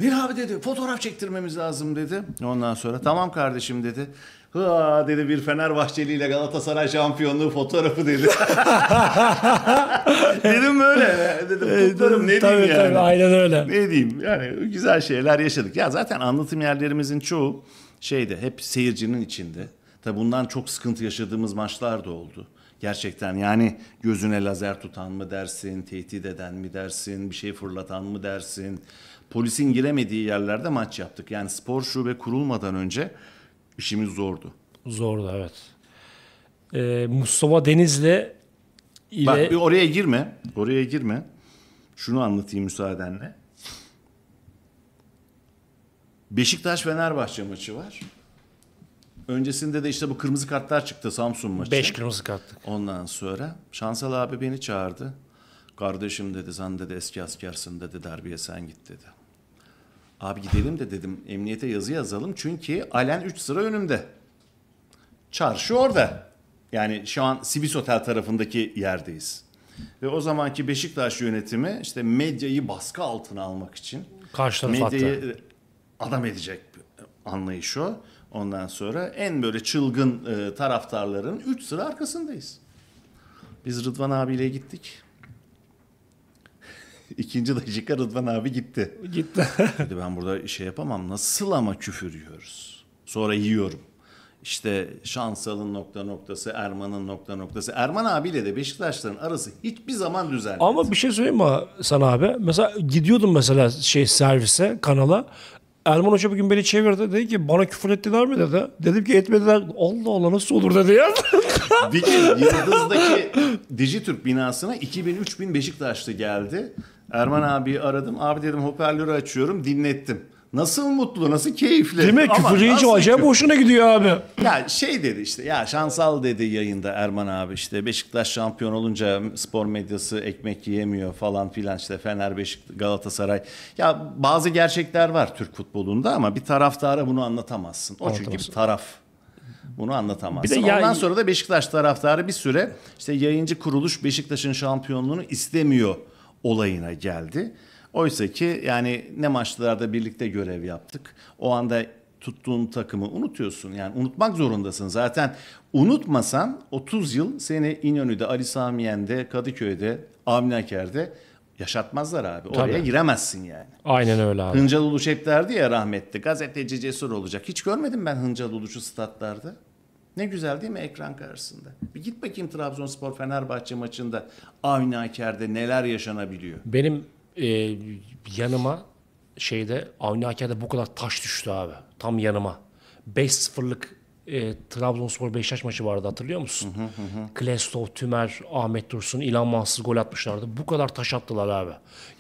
S1: Bir abi dedi fotoğraf çektirmemiz lazım dedi. Ondan sonra tamam kardeşim dedi. Ha dedi bir Fenerbahçeli ile Galatasaray şampiyonluğu fotoğrafı dedi. dedim böyle. E, dedim kutlarım e, ne tabii, diyeyim tabii, yani. aynen öyle. Ne diyeyim yani güzel şeyler yaşadık. Ya zaten anlatım yerlerimizin çoğu şeyde hep seyircinin içinde. Tabi bundan çok sıkıntı yaşadığımız maçlar da oldu. Gerçekten yani gözüne lazer tutan mı dersin, tehdit eden mi dersin, bir şey fırlatan mı dersin. Polisin giremediği yerlerde maç yaptık. Yani spor şube kurulmadan önce işimiz zordu.
S2: Zordu evet. Ee, Mustafa Deniz'le ile... Bak bir oraya
S1: girme. Oraya girme. Şunu anlatayım müsaadenle. Beşiktaş Fenerbahçe maçı var. Öncesinde de işte bu kırmızı kartlar çıktı Samsun maçı. Beş kırmızı kart. Ondan sonra Şansal abi beni çağırdı. Kardeşim dedi sen dedi eski askersin dedi derbiye sen git dedi. Abi gidelim de dedim emniyete yazı yazalım çünkü Alen 3 sıra önümde. Çarşı orada. Yani şu an Sibis Otel tarafındaki yerdeyiz. Ve o zamanki Beşiktaş yönetimi işte medyayı baskı altına almak için karşı medyayı hatta. adam edecek anlayış o. Ondan sonra en böyle çılgın e, taraftarların 3 sıra arkasındayız. Biz Rıdvan abiyle gittik. İkinci dakika Rıdvan abi gitti. Gitti. Dedi ben burada şey yapamam. Nasıl ama küfür yiyoruz. Sonra yiyorum. İşte Şansal'ın nokta noktası, Erman'ın nokta noktası. Erman abiyle de Beşiktaşların arası hiçbir zaman düzelmedi.
S2: Ama bir şey söyleyeyim mi sana abi? Mesela gidiyordum mesela şey servise, kanala. Erman Hoca bugün beni çevirdi. Dedi ki bana küfür ettiler mi dedi. Dedim ki etmediler. Allah Allah nasıl olur dedi ya. bir gün Yıldız'daki Dijitürk
S1: binasına 2000-3000 Beşiktaşlı geldi. Erman abi aradım. Abi dedim hoparlörü açıyorum dinlettim. Nasıl mutlu, nasıl keyifli. Değil mi? Küfürleyince acayip hoşuna gidiyor abi. Ya şey dedi işte, ya şansal dedi yayında Erman abi işte Beşiktaş şampiyon olunca spor medyası ekmek yiyemiyor falan filan işte Fener, Beşiktaş, Galatasaray. Ya bazı gerçekler var Türk futbolunda ama bir taraftara bunu anlatamazsın. O çünkü bir taraf. Bunu anlatamazsın. Bir de yay... Ondan sonra da Beşiktaş taraftarı bir süre işte yayıncı kuruluş Beşiktaş'ın şampiyonluğunu istemiyor olayına geldi. Oysa ki yani ne maçlarda birlikte görev yaptık. O anda tuttuğun takımı unutuyorsun. Yani unutmak zorundasın. Zaten unutmasan 30 yıl seni İnönü'de, Ali Sami Kadıköy'de, Amnakerde yaşatmazlar abi. Oraya Tabii. giremezsin
S2: yani. Aynen öyle abi. Hıncal
S1: Uluç hep derdi ya rahmetli. Gazeteci cesur olacak. Hiç görmedim ben Hıncal Uluç'u statlarda. Ne güzel değil mi ekran karşısında? Bir git bakayım Trabzonspor Fenerbahçe maçında
S2: Avniaker'de neler yaşanabiliyor. Benim e, yanıma şeyde Avni Avniaker'de bu kadar taş düştü abi. Tam yanıma. 5-0'lık e, Trabzonspor Beşiktaş maçı vardı hatırlıyor musun? Hı hı Klestov, Tümer, Ahmet Dursun, İlan Mansız gol atmışlardı. Bu kadar taş attılar abi.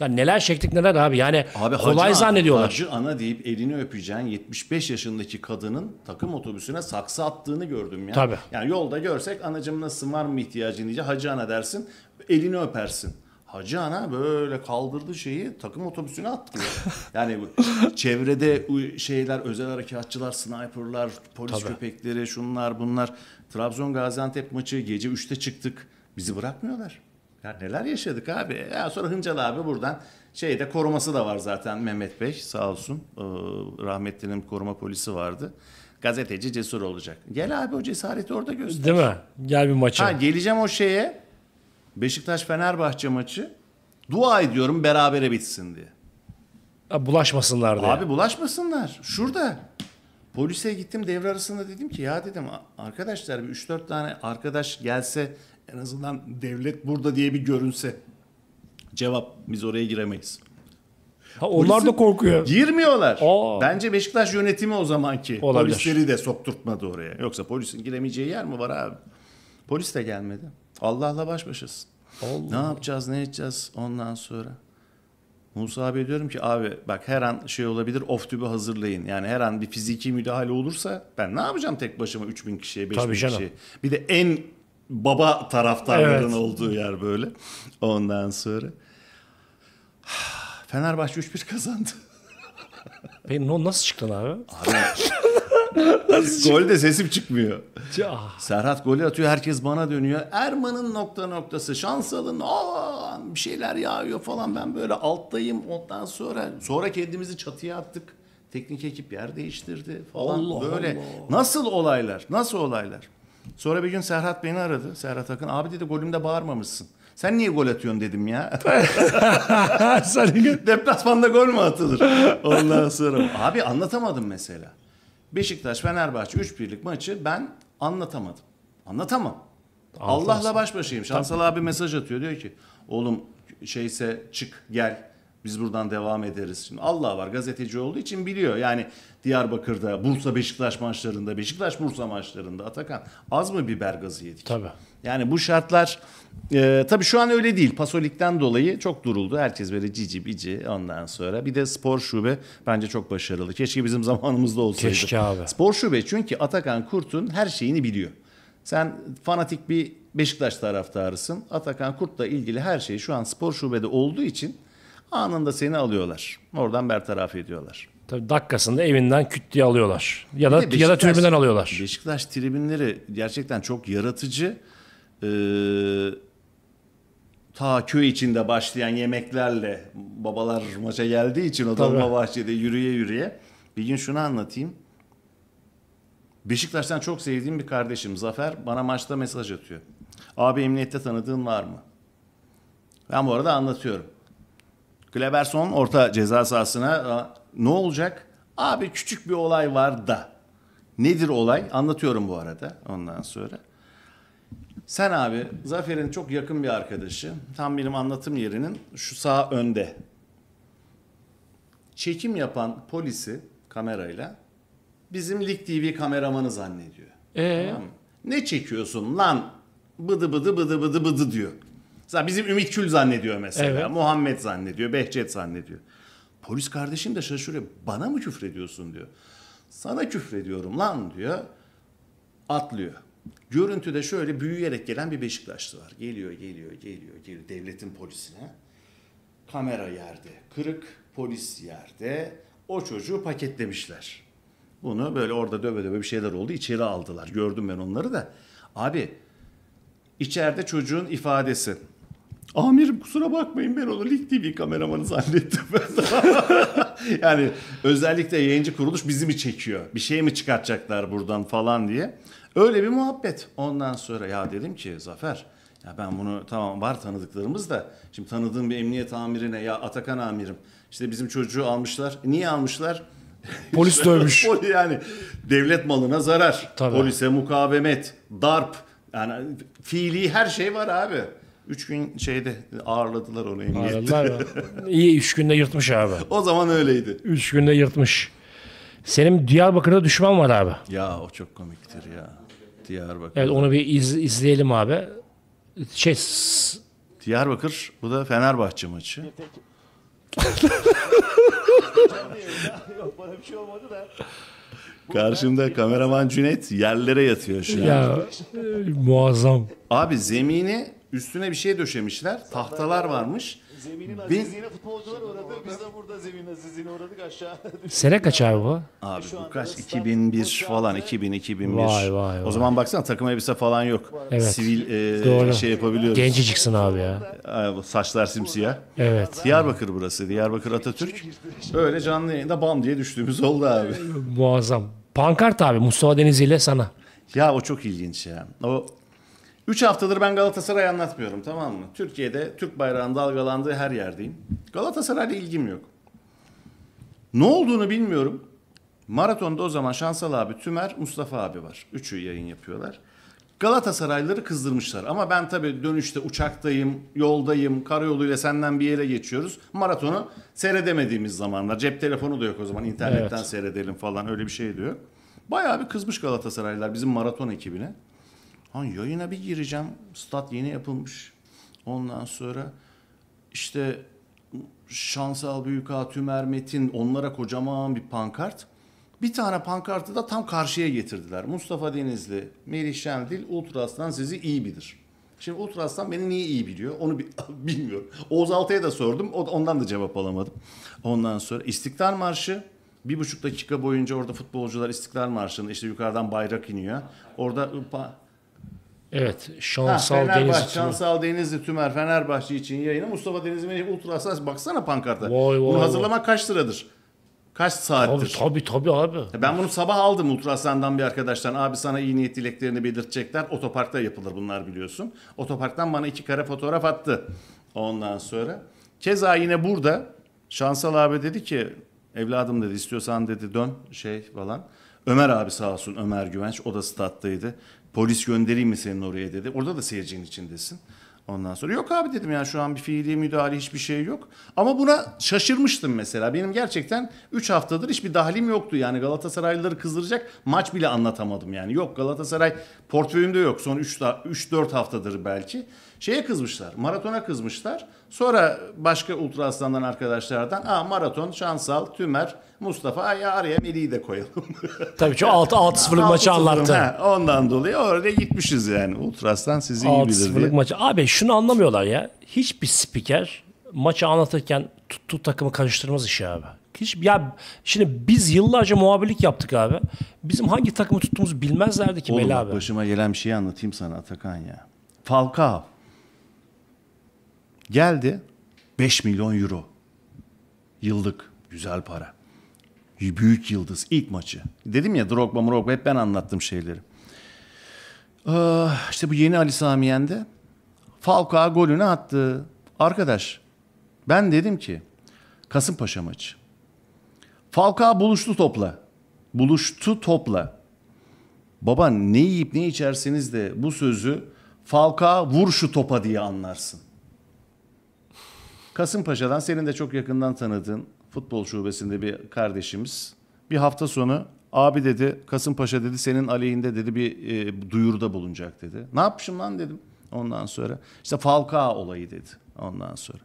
S2: Ya neler çektik neler abi. Yani abi, kolay hacı zannediyorlar. Hacı
S1: ana deyip elini öpeceğin 75 yaşındaki kadının takım otobüsüne saksı attığını gördüm ya. Tabii. Yani yolda görsek anacım nasılsın var mı ihtiyacın diye hacı ana dersin elini öpersin. Hacı ana böyle kaldırdı şeyi takım otobüsüne attı. yani çevrede şeyler özel harekatçılar, sniperlar, polis Tabii. köpekleri, şunlar bunlar. Trabzon Gaziantep maçı gece 3'te çıktık. Bizi bırakmıyorlar. Ya neler yaşadık abi. Ya sonra Hıncal abi buradan şeyde koruması da var zaten Mehmet Bey sağ olsun. Ee, rahmetlinin koruma polisi vardı gazeteci cesur olacak. Gel abi o cesareti orada göster. Değil mi? Gel bir maça. Ha geleceğim o şeye. Beşiktaş Fenerbahçe maçı dua ediyorum berabere bitsin diye. Abi
S2: bulaşmasınlar diye. Abi
S1: bulaşmasınlar. Şurada. Polise gittim devre arasında dedim ki ya dedim arkadaşlar bir 3-4 tane arkadaş gelse en azından devlet burada diye bir görünse. Cevap biz oraya giremeyiz. Ha, onlar Polisi, da korkuyor. Girmiyorlar. Aa. Bence Beşiktaş yönetimi o zamanki Olabilir. polisleri de sokturtmadı oraya. Yoksa polisin giremeyeceği yer mi var abi? Polis de gelmedi. Allah'la baş başız. Allah. Ne yapacağız, ne edeceğiz ondan sonra? Musa abi diyorum ki abi bak her an şey olabilir Of tübü hazırlayın. Yani her an bir fiziki müdahale olursa ben ne yapacağım tek başıma 3000 kişiye 5000 kişiye. Bir de en baba taraftarların evet. olduğu yer böyle. Ondan sonra Fenerbahçe 3-1 kazandı. Peki no, nasıl çıktın abi? Abi Gol de sesim çıkmıyor. Ah. Serhat golü atıyor herkes bana dönüyor. Erman'ın nokta noktası şansalın aa bir şeyler yağıyor falan ben böyle alttayım ondan sonra sonra kendimizi çatıya attık. Teknik ekip yer değiştirdi falan Allah böyle. Allah. Nasıl olaylar? Nasıl olaylar? Sonra bir gün Serhat beni aradı. Serhat Akın abi dedi golümde bağırmamışsın. Sen niye gol atıyorsun dedim ya. Deplasmanda gol mü atılır? Ondan sonra. Abi anlatamadım mesela. Beşiktaş Fenerbahçe 3 birlik maçı ben anlatamadım. Anlatamam.
S2: Allah'la baş başayım. Şansal abi
S1: mesaj atıyor diyor ki oğlum şeyse çık gel biz buradan devam ederiz. Şimdi Allah var gazeteci olduğu için biliyor. Yani Diyarbakır'da, Bursa Beşiktaş maçlarında, Beşiktaş Bursa maçlarında Atakan az mı biber gazı yedik? Tabii. Yani bu şartlar e, tabii şu an öyle değil. Pasolik'ten dolayı çok duruldu. Herkes böyle cici bici ondan sonra. Bir de spor şube bence çok başarılı. Keşke bizim zamanımızda olsaydı. Keşke abi. Spor şube çünkü Atakan Kurt'un her şeyini biliyor. Sen fanatik bir Beşiktaş taraftarısın. Atakan Kurt'la ilgili her şey şu an spor şubede olduğu için Anında seni alıyorlar. Oradan
S2: bertaraf ediyorlar. Tabi dakikasında evinden küt diye alıyorlar. Ya da ya da tribünden alıyorlar. Beşiktaş
S1: tribünleri gerçekten
S2: çok yaratıcı. Ee,
S1: ta köy içinde başlayan yemeklerle babalar maça geldiği için o dolma bahçede yürüye yürüye. Bir gün şunu anlatayım. Beşiktaş'tan çok sevdiğim bir kardeşim Zafer bana maçta mesaj atıyor. Abi emniyette tanıdığın var mı? Ben bu arada anlatıyorum. Kleberson orta ceza sahasına ne olacak? Abi küçük bir olay var da. Nedir olay? Anlatıyorum bu arada ondan sonra. Sen abi Zafer'in çok yakın bir arkadaşı. Tam benim anlatım yerinin şu sağ önde. Çekim yapan polisi kamerayla bizim Lig TV kameramanı zannediyor. Ee? Tamam Ne çekiyorsun lan? Bıdı bıdı bıdı bıdı bıdı diyor. Mesela bizim Ümit Kül zannediyor mesela. Evet. Muhammed zannediyor. Behçet zannediyor. Polis kardeşim de şaşırıyor. Bana mı küfrediyorsun diyor. Sana küfrediyorum lan diyor. Atlıyor. Görüntüde şöyle büyüyerek gelen bir Beşiktaşlı var. Geliyor, geliyor, geliyor, geliyor devletin polisine. Kamera yerde, kırık polis yerde. O çocuğu paketlemişler. Bunu böyle orada döve döve bir şeyler oldu. içeri aldılar. Gördüm ben onları da. Abi içeride çocuğun ifadesi. Amirim kusura bakmayın ben onu Lig TV kameramanı zannettim. yani özellikle yayıncı kuruluş bizi mi çekiyor? Bir şey mi çıkartacaklar buradan falan diye. Öyle bir muhabbet. Ondan sonra ya dedim ki Zafer ya ben bunu tamam var tanıdıklarımız da şimdi tanıdığım bir emniyet amirine ya Atakan amirim işte bizim çocuğu almışlar. Niye almışlar?
S2: Polis dövmüş.
S1: yani devlet malına zarar. Tabii. Polise mukavemet, darp yani fiili her şey var abi. Üç gün şeyde ağırladılar onu emniyette. Ağırladılar.
S2: İyi üç günde yırtmış abi. O zaman öyleydi. Üç günde yırtmış. Senin Diyarbakır'da düşman var abi.
S1: Ya o çok komiktir ya. Diyarbakır. Evet onu
S2: bir iz, izleyelim abi. Şey...
S1: Diyarbakır bu da Fenerbahçe maçı. E, Karşımda kameraman Cüneyt yerlere yatıyor şu an. Ya e,
S2: muazzam.
S1: Abi zemini Üstüne bir şey döşemişler. Tahtalar varmış. Zeminin azizliğine futbolcular uğradı. Biz de burada
S2: zeminin azizliğine uğradık aşağı. Sene kaç abi bu?
S1: Abi bu kaç? 2001 falan. 2000, 2001. Vay vay vay. O zaman baksana takım elbise falan yok. Evet. Sivil e, Doğru. şey yapabiliyoruz. Genciciksin abi ya. Ay, Saçlar simsiyah. Evet. Diyarbakır burası. Diyarbakır Atatürk. Böyle canlı yayında bam diye düştüğümüz oldu abi.
S2: Muazzam. Pankart abi Mustafa Denizli ile sana. Ya o çok ilginç ya. O
S1: 3 haftadır ben Galatasaray anlatmıyorum tamam mı? Türkiye'de Türk bayrağının dalgalandığı her yerdeyim. Galatasaray'la ilgim yok. Ne olduğunu bilmiyorum. Maratonda o zaman Şansal abi, Tümer, Mustafa abi var. Üçü yayın yapıyorlar. Galatasaraylıları kızdırmışlar. Ama ben tabii dönüşte uçaktayım, yoldayım, karayoluyla senden bir yere geçiyoruz. Maratonu seyredemediğimiz zamanlar. Cep telefonu da yok o zaman. internetten evet. seyredelim falan öyle bir şey diyor. Bayağı bir kızmış Galatasaraylılar bizim maraton ekibine. Lan yayına bir gireceğim. Stat yeni yapılmış. Ondan sonra işte Şansal büyük Büyüka, Tümer Metin onlara kocaman bir pankart. Bir tane pankartı da tam karşıya getirdiler. Mustafa Denizli, Melih Şendil, Ultras'tan sizi iyi bilir. Şimdi Ultras'tan beni niye iyi biliyor onu bilmiyorum. Oğuz Altay'a da sordum ondan da cevap alamadım. Ondan sonra İstiklal Marşı bir buçuk dakika boyunca orada futbolcular İstiklal marşını işte yukarıdan bayrak iniyor. Orada
S2: Evet. Şansal ha, Fenerbahçe, Denizli.
S1: Şansal Denizli Tümer Fenerbahçe için yayını Mustafa Denizli Melih Ultra Asas baksana pankarta. Vay, vay, Bunu hazırlamak vay. kaç liradır? Kaç saattir? Tabii tabii, tabii abi. E ben bunu sabah aldım Ultrasan'dan bir arkadaştan. Abi sana iyi niyet dileklerini belirtecekler. Otoparkta yapılır bunlar biliyorsun. Otoparktan bana iki kare fotoğraf attı. Ondan sonra. Keza yine burada Şansal abi dedi ki evladım dedi istiyorsan dedi dön şey falan. Ömer abi sağ olsun Ömer Güvenç o da stat'taydı. Polis göndereyim mi senin oraya dedi. Orada da seyircinin içindesin. Ondan sonra yok abi dedim yani şu an bir fiili müdahale hiçbir şey yok. Ama buna şaşırmıştım mesela. Benim gerçekten 3 haftadır hiçbir dahlim yoktu. Yani Galatasaraylıları kızdıracak maç bile anlatamadım yani. Yok Galatasaray portföyümde yok son 3-4 haftadır belki. Şeye kızmışlar, maratona kızmışlar. Sonra başka ultra aslandan arkadaşlardan aa maraton, şansal, tümer, Mustafa ya araya Melih'i de koyalım. Tabii ki 6 6 0 maçı anlattı. He, ondan dolayı orada gitmişiz yani. Ultra aslan sizi iyi bilir. 6
S2: maçı. Abi şunu anlamıyorlar ya. Hiçbir spiker maçı anlatırken tuttuğu takımı karıştırmaz işi abi. Hiç, ya şimdi biz yıllarca muhabirlik yaptık abi. Bizim hangi takımı tuttuğumuzu bilmezlerdi ki Oğlum, Bela abi. başıma
S1: gelen bir şeyi anlatayım sana Atakan ya. Falcao Geldi 5 milyon euro. Yıllık güzel para. Büyük yıldız ilk maçı. Dedim ya Drogba Mrogba hep ben anlattım şeyleri. Ee, işte bu yeni Ali Sami Yen'de Falcao golünü attı. Arkadaş ben dedim ki Kasımpaşa maçı. Falcao buluştu topla. Buluştu topla. Baba ne yiyip ne içerseniz de bu sözü Falcao vur şu topa diye anlarsın. Kasımpaşa'dan senin de çok yakından tanıdığın futbol şubesinde bir kardeşimiz bir hafta sonu abi dedi Kasımpaşa dedi senin aleyhinde dedi bir e, duyuruda bulunacak dedi. Ne yapmışım lan dedim ondan sonra. İşte Falcao olayı dedi ondan sonra.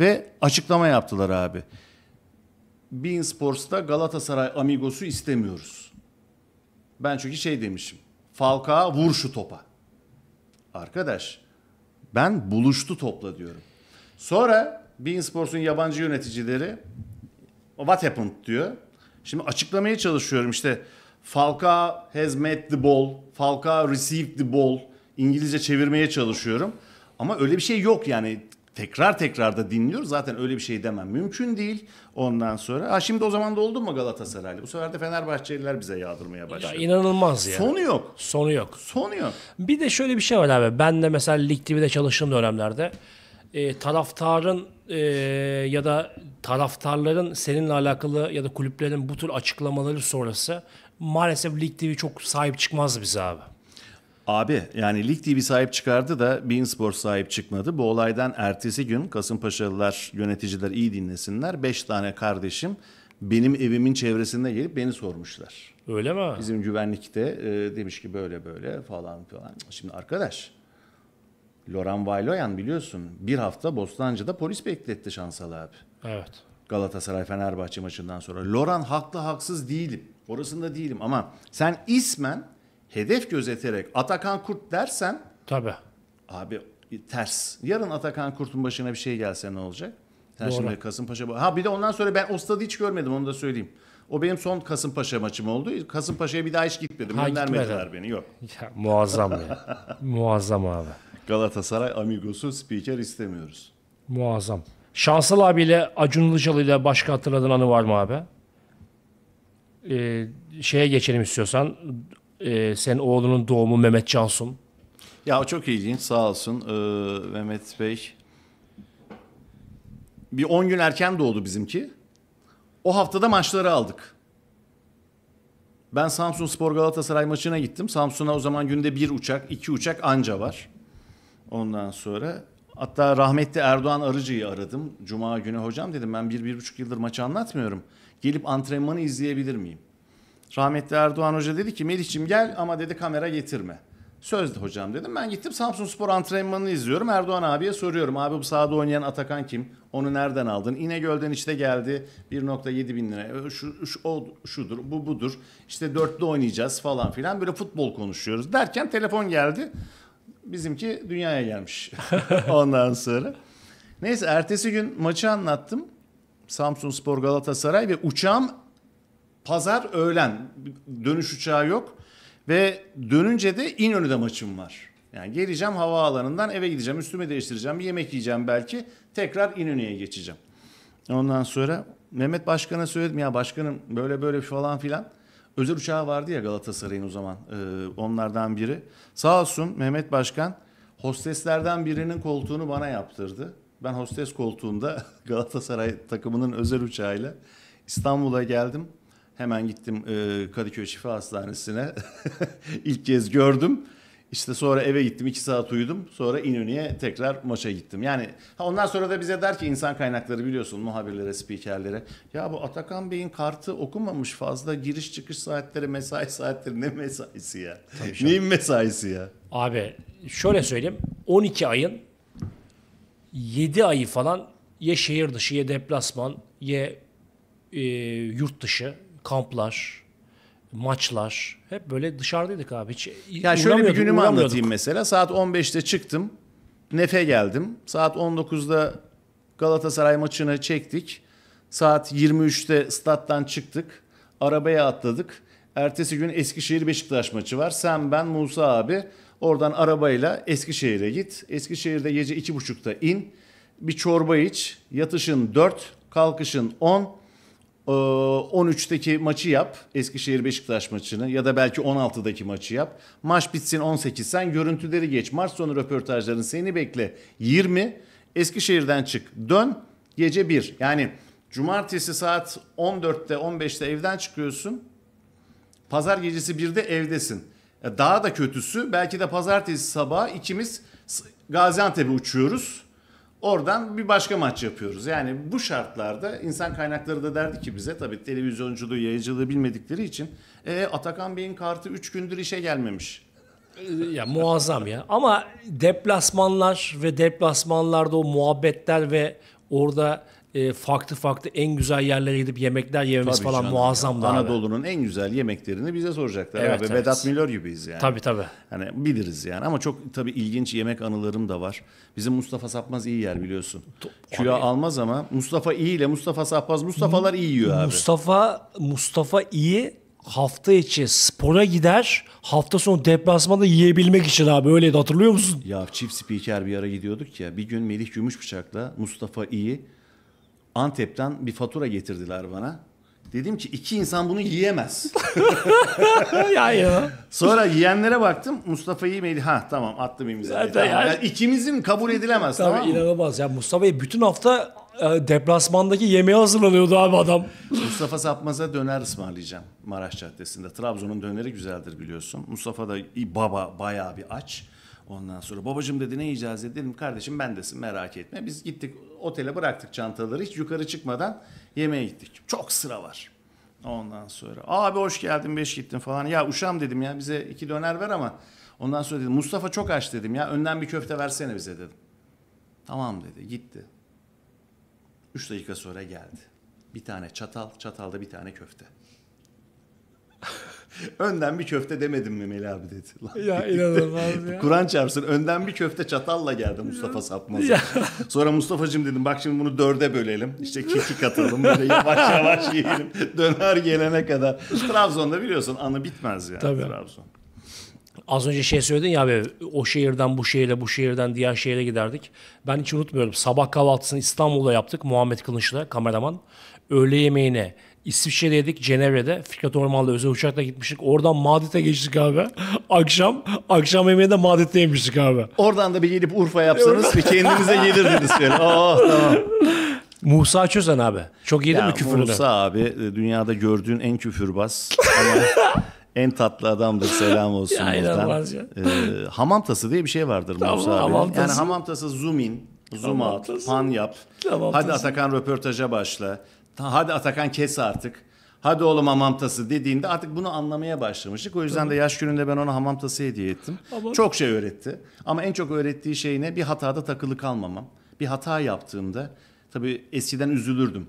S1: Ve açıklama yaptılar abi. Bein Sports'ta Galatasaray amigosu istemiyoruz. Ben çünkü şey demişim. Falcao vur şu topa. Arkadaş ben buluştu topla diyorum. Sonra Bein Sports'un yabancı yöneticileri what happened diyor. Şimdi açıklamaya çalışıyorum işte Falcao has met the ball, Falcao received the ball. İngilizce çevirmeye çalışıyorum. Ama öyle bir şey yok yani tekrar tekrar da dinliyoruz. Zaten öyle bir şey demem mümkün değil ondan sonra. Ha şimdi o zaman da oldu mu Galatasaraylı? Bu sefer de Fenerbahçeliler bize yağdırmaya başladı. Ya inanılmaz ya. Sonu
S2: yok. Sonu yok. Sonu yok. Bir de şöyle bir şey var abi. Ben de mesela Lig TV'de çalıştığım dönemlerde e, taraftarın e, ya da taraftarların seninle alakalı ya da kulüplerin bu tür açıklamaları sonrası maalesef Lig TV çok sahip çıkmaz bize abi.
S1: Abi yani Lig TV sahip çıkardı da Bein Spor sahip çıkmadı. Bu olaydan ertesi gün Kasımpaşalılar yöneticiler iyi dinlesinler. Beş tane kardeşim benim evimin çevresinde gelip beni sormuşlar. Öyle mi? Bizim güvenlikte e, demiş ki böyle böyle falan falan. Şimdi arkadaş Loran Vailoyan biliyorsun bir hafta Bostancı'da polis bekletti Şansal abi. Evet. Galatasaray Fenerbahçe maçından sonra. Loran haklı haksız değilim. Orasında değilim ama sen ismen hedef gözeterek Atakan Kurt dersen tabi Abi e, ters. Yarın Atakan Kurt'un başına bir şey gelse ne olacak? Sen Doğru. şimdi Kasımpaşa Ha bir de ondan sonra ben o stadı hiç görmedim onu da söyleyeyim. O benim son Kasımpaşa maçım oldu. Kasımpaşa'ya bir daha hiç gitmedim. Ha, Göndermediler beni. Yok.
S2: Ya, muazzam
S1: ya. muazzam abi. Galatasaray amigosu spiker istemiyoruz.
S2: Muazzam. Şansal abiyle Acun Ilıcalı ile başka hatırladığın anı var mı abi? Ee, şeye geçelim istiyorsan. Ee, senin oğlunun doğumu Mehmet Cansun.
S1: Ya o çok ilginç sağ olsun ee, Mehmet Bey. Bir 10 gün erken doğdu bizimki. O haftada maçları aldık. Ben Samsun Spor Galatasaray maçına gittim. Samsun'a o zaman günde bir uçak, iki uçak anca var. Ondan sonra hatta rahmetli Erdoğan Arıcı'yı aradım. Cuma günü hocam dedim ben bir, bir buçuk yıldır maçı anlatmıyorum. Gelip antrenmanı izleyebilir miyim? Rahmetli Erdoğan Hoca dedi ki Melih'ciğim gel ama dedi kamera getirme. Sözde hocam dedim. Ben gittim Samsun Spor antrenmanını izliyorum. Erdoğan abiye soruyorum. Abi bu sahada oynayan Atakan kim? Onu nereden aldın? İnegöl'den işte geldi 1.7 bin lira. E, şu, şu, o, şudur, bu budur. İşte dörtlü oynayacağız falan filan. Böyle futbol konuşuyoruz. Derken telefon geldi. Bizimki dünyaya gelmiş ondan sonra. Neyse ertesi gün maçı anlattım. Samsun Spor Galatasaray ve uçağım pazar öğlen dönüş uçağı yok. Ve dönünce de İnönü'de maçım var. Yani geleceğim havaalanından eve gideceğim, üstümü değiştireceğim, bir yemek yiyeceğim belki. Tekrar İnönü'ye geçeceğim. Ondan sonra Mehmet Başkan'a söyledim ya başkanım böyle böyle falan filan özel uçağı vardı ya Galatasaray'ın o zaman e, onlardan biri. Sağ olsun Mehmet Başkan hosteslerden birinin koltuğunu bana yaptırdı. Ben hostes koltuğunda Galatasaray takımının özel uçağıyla İstanbul'a geldim. Hemen gittim e, Kadıköy Şifa Hastanesi'ne. İlk kez gördüm. İşte sonra eve gittim iki saat uyudum. Sonra İnönü'ye tekrar maça gittim. Yani ha ondan sonra da bize der ki insan kaynakları biliyorsun muhabirlere, spikerlere. Ya bu Atakan Bey'in kartı okumamış fazla giriş çıkış saatleri, mesai saatleri ne mesaisi ya? Tabii
S2: Neyin mesaisi ya? Abi şöyle söyleyeyim 12 ayın 7 ayı falan ya şehir dışı ya deplasman ya e, yurt dışı kamplar maçlar hep böyle dışarıdaydık abi. Hiç
S1: ya şöyle bir günümü anlatayım mesela. Saat 15'te çıktım.
S2: Nefe geldim. Saat
S1: 19'da Galatasaray maçını çektik. Saat 23'te stat'tan çıktık. Arabaya atladık. Ertesi gün Eskişehir Beşiktaş maçı var. Sen ben Musa abi oradan arabayla Eskişehir'e git. Eskişehir'de gece 2.30'da in. Bir çorba iç. Yatışın 4, kalkışın 10. 13'teki ee, maçı yap. Eskişehir Beşiktaş maçını ya da belki 16'daki maçı yap. Maç bitsin 18 sen görüntüleri geç. Maç sonu röportajların seni bekle. 20 Eskişehir'den çık. Dön gece 1. Yani cumartesi saat 14'te 15'te evden çıkıyorsun. Pazar gecesi 1'de evdesin. Daha da kötüsü belki de pazartesi sabah ikimiz Gaziantep'e uçuyoruz. Oradan bir başka maç yapıyoruz. Yani bu şartlarda insan kaynakları da derdi ki bize tabii televizyonculuğu, yayıncılığı bilmedikleri için e, Atakan Bey'in kartı 3 gündür işe gelmemiş.
S2: Ee, ya muazzam ya. Ama deplasmanlar ve deplasmanlarda o muhabbetler ve orada e, farklı farklı en güzel yerlere gidip yemekler yememiz tabii falan canım. muazzamdı Anadolu'nun en
S1: güzel yemeklerini bize soracaklar. Evet, abi. Evet. Vedat Milor gibiyiz yani. Tabii tabii. Hani biliriz yani ama çok tabii ilginç yemek anılarım da var. Bizim Mustafa Sapmaz iyi yer biliyorsun. Küya almaz ama Mustafa iyi ile Mustafa Sapmaz Mustafa'lar iyi yiyor abi.
S2: Mustafa Mustafa iyi hafta içi spora gider hafta sonu deplasmanda yiyebilmek için abi öyleydi hatırlıyor musun?
S1: Ya çift spiker bir ara gidiyorduk ya bir gün Melih Gümüşbıçak'la Mustafa İyi Antep'ten bir fatura getirdiler bana. Dedim ki iki insan bunu yiyemez.
S2: ya ya. Sonra yiyenlere baktım. Mustafa mail ha tamam attım imzayı. Tamam. Yani, yani ikimizin kabul edilemez tabii tamam inanılmaz. Ya Mustafa'yı bütün hafta e, deplasmandaki yemeğe hazırlanıyordu abi adam. Mustafa Sapmaz'a döner ısmarlayacağım
S1: Maraş Caddesi'nde. Trabzon'un döneri güzeldir biliyorsun. Mustafa da baba bayağı bir aç. Ondan sonra babacım dedi ne yiyeceğiz dedi. Dedim kardeşim bendesin merak etme. Biz gittik otele bıraktık çantaları hiç yukarı çıkmadan yemeğe gittik. Çok sıra var. Ondan sonra abi hoş geldin beş gittin falan. Ya uşam dedim ya bize iki döner ver ama. Ondan sonra dedim Mustafa çok aç dedim ya önden bir köfte versene bize dedim. Tamam dedi gitti. Üç dakika sonra geldi. Bir tane çatal, çatalda bir tane köfte önden bir köfte demedim mi Melih abi dedi. Lan ya inanılmaz ya. Kur'an çarpsın önden bir köfte çatalla geldi Mustafa Sapmaz. Sonra Mustafa'cığım dedim bak şimdi bunu dörde bölelim. İşte kekik atalım böyle yavaş yavaş yiyelim. Döner gelene kadar. Trabzon'da biliyorsun anı bitmez yani Tabii.
S2: Trabzon. Az önce şey söyledin ya abi o şehirden bu şehire bu şehirden diğer şehire giderdik. Ben hiç unutmuyorum sabah kahvaltısını İstanbul'da yaptık Muhammed Kılıç'la kameraman. Öğle yemeğine İsviçre'deydik Cenevre'de. Fikret Orman'la özel uçakla gitmiştik. Oradan Madrid'e geçtik abi. Akşam akşam yemeğinde Madit'te yemiştik abi.
S1: Oradan da bir gelip Urfa yapsanız bir kendinize gelirdiniz şöyle. Oh, tamam.
S2: Musa Çözen abi. Çok iyi ya, mi küfürünü? Musa
S1: abi e, dünyada gördüğün en küfürbaz ama en tatlı adamdır selam olsun. Ya ya. Ee, hamam tası diye bir şey vardır tamam, Musa abi. Hamam yani hamam tası zoom in, zoom out, pan yap. Hadi Atakan röportaja başla hadi Atakan kes artık. Hadi oğlum hamam dediğinde artık bunu anlamaya başlamıştık. O yüzden Tabii. de yaş gününde ben ona hamam tası hediye ettim. Ama... Çok şey öğretti. Ama en çok öğrettiği şey ne? Bir hatada takılı kalmamam. Bir hata yaptığımda tabii eskiden üzülürdüm.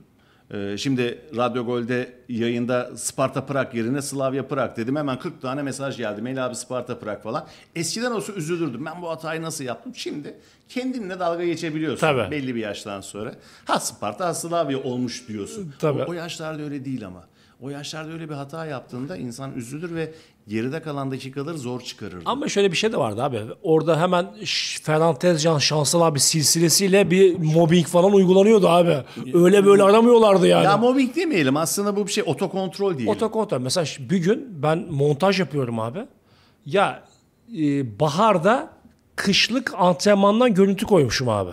S1: Ee, şimdi Radyo Gol'de yayında Sparta Prag yerine Slavya Prag dedim. Hemen 40 tane mesaj geldi. Mail abi Sparta Prag falan. Eskiden olsa üzülürdüm. Ben bu hatayı nasıl yaptım? Şimdi kendinle dalga geçebiliyorsun. Tabii. Belli bir yaştan sonra. Ha Sparta ha Slavya olmuş diyorsun. Tabii. O, o yaşlarda öyle değil ama o yaşlarda öyle bir hata yaptığında insan üzülür ve geride kalan dakikaları zor çıkarır.
S2: Ama şöyle bir şey de vardı abi. Orada hemen Ferhan Tezcan Şansal abi silsilesiyle bir mobbing falan uygulanıyordu abi. Öyle böyle aramıyorlardı yani. Ya mobbing demeyelim. Aslında bu bir şey otokontrol diyelim. Otokontrol. Mesela bir gün ben montaj yapıyorum abi. Ya e, baharda kışlık antrenmandan görüntü koymuşum abi.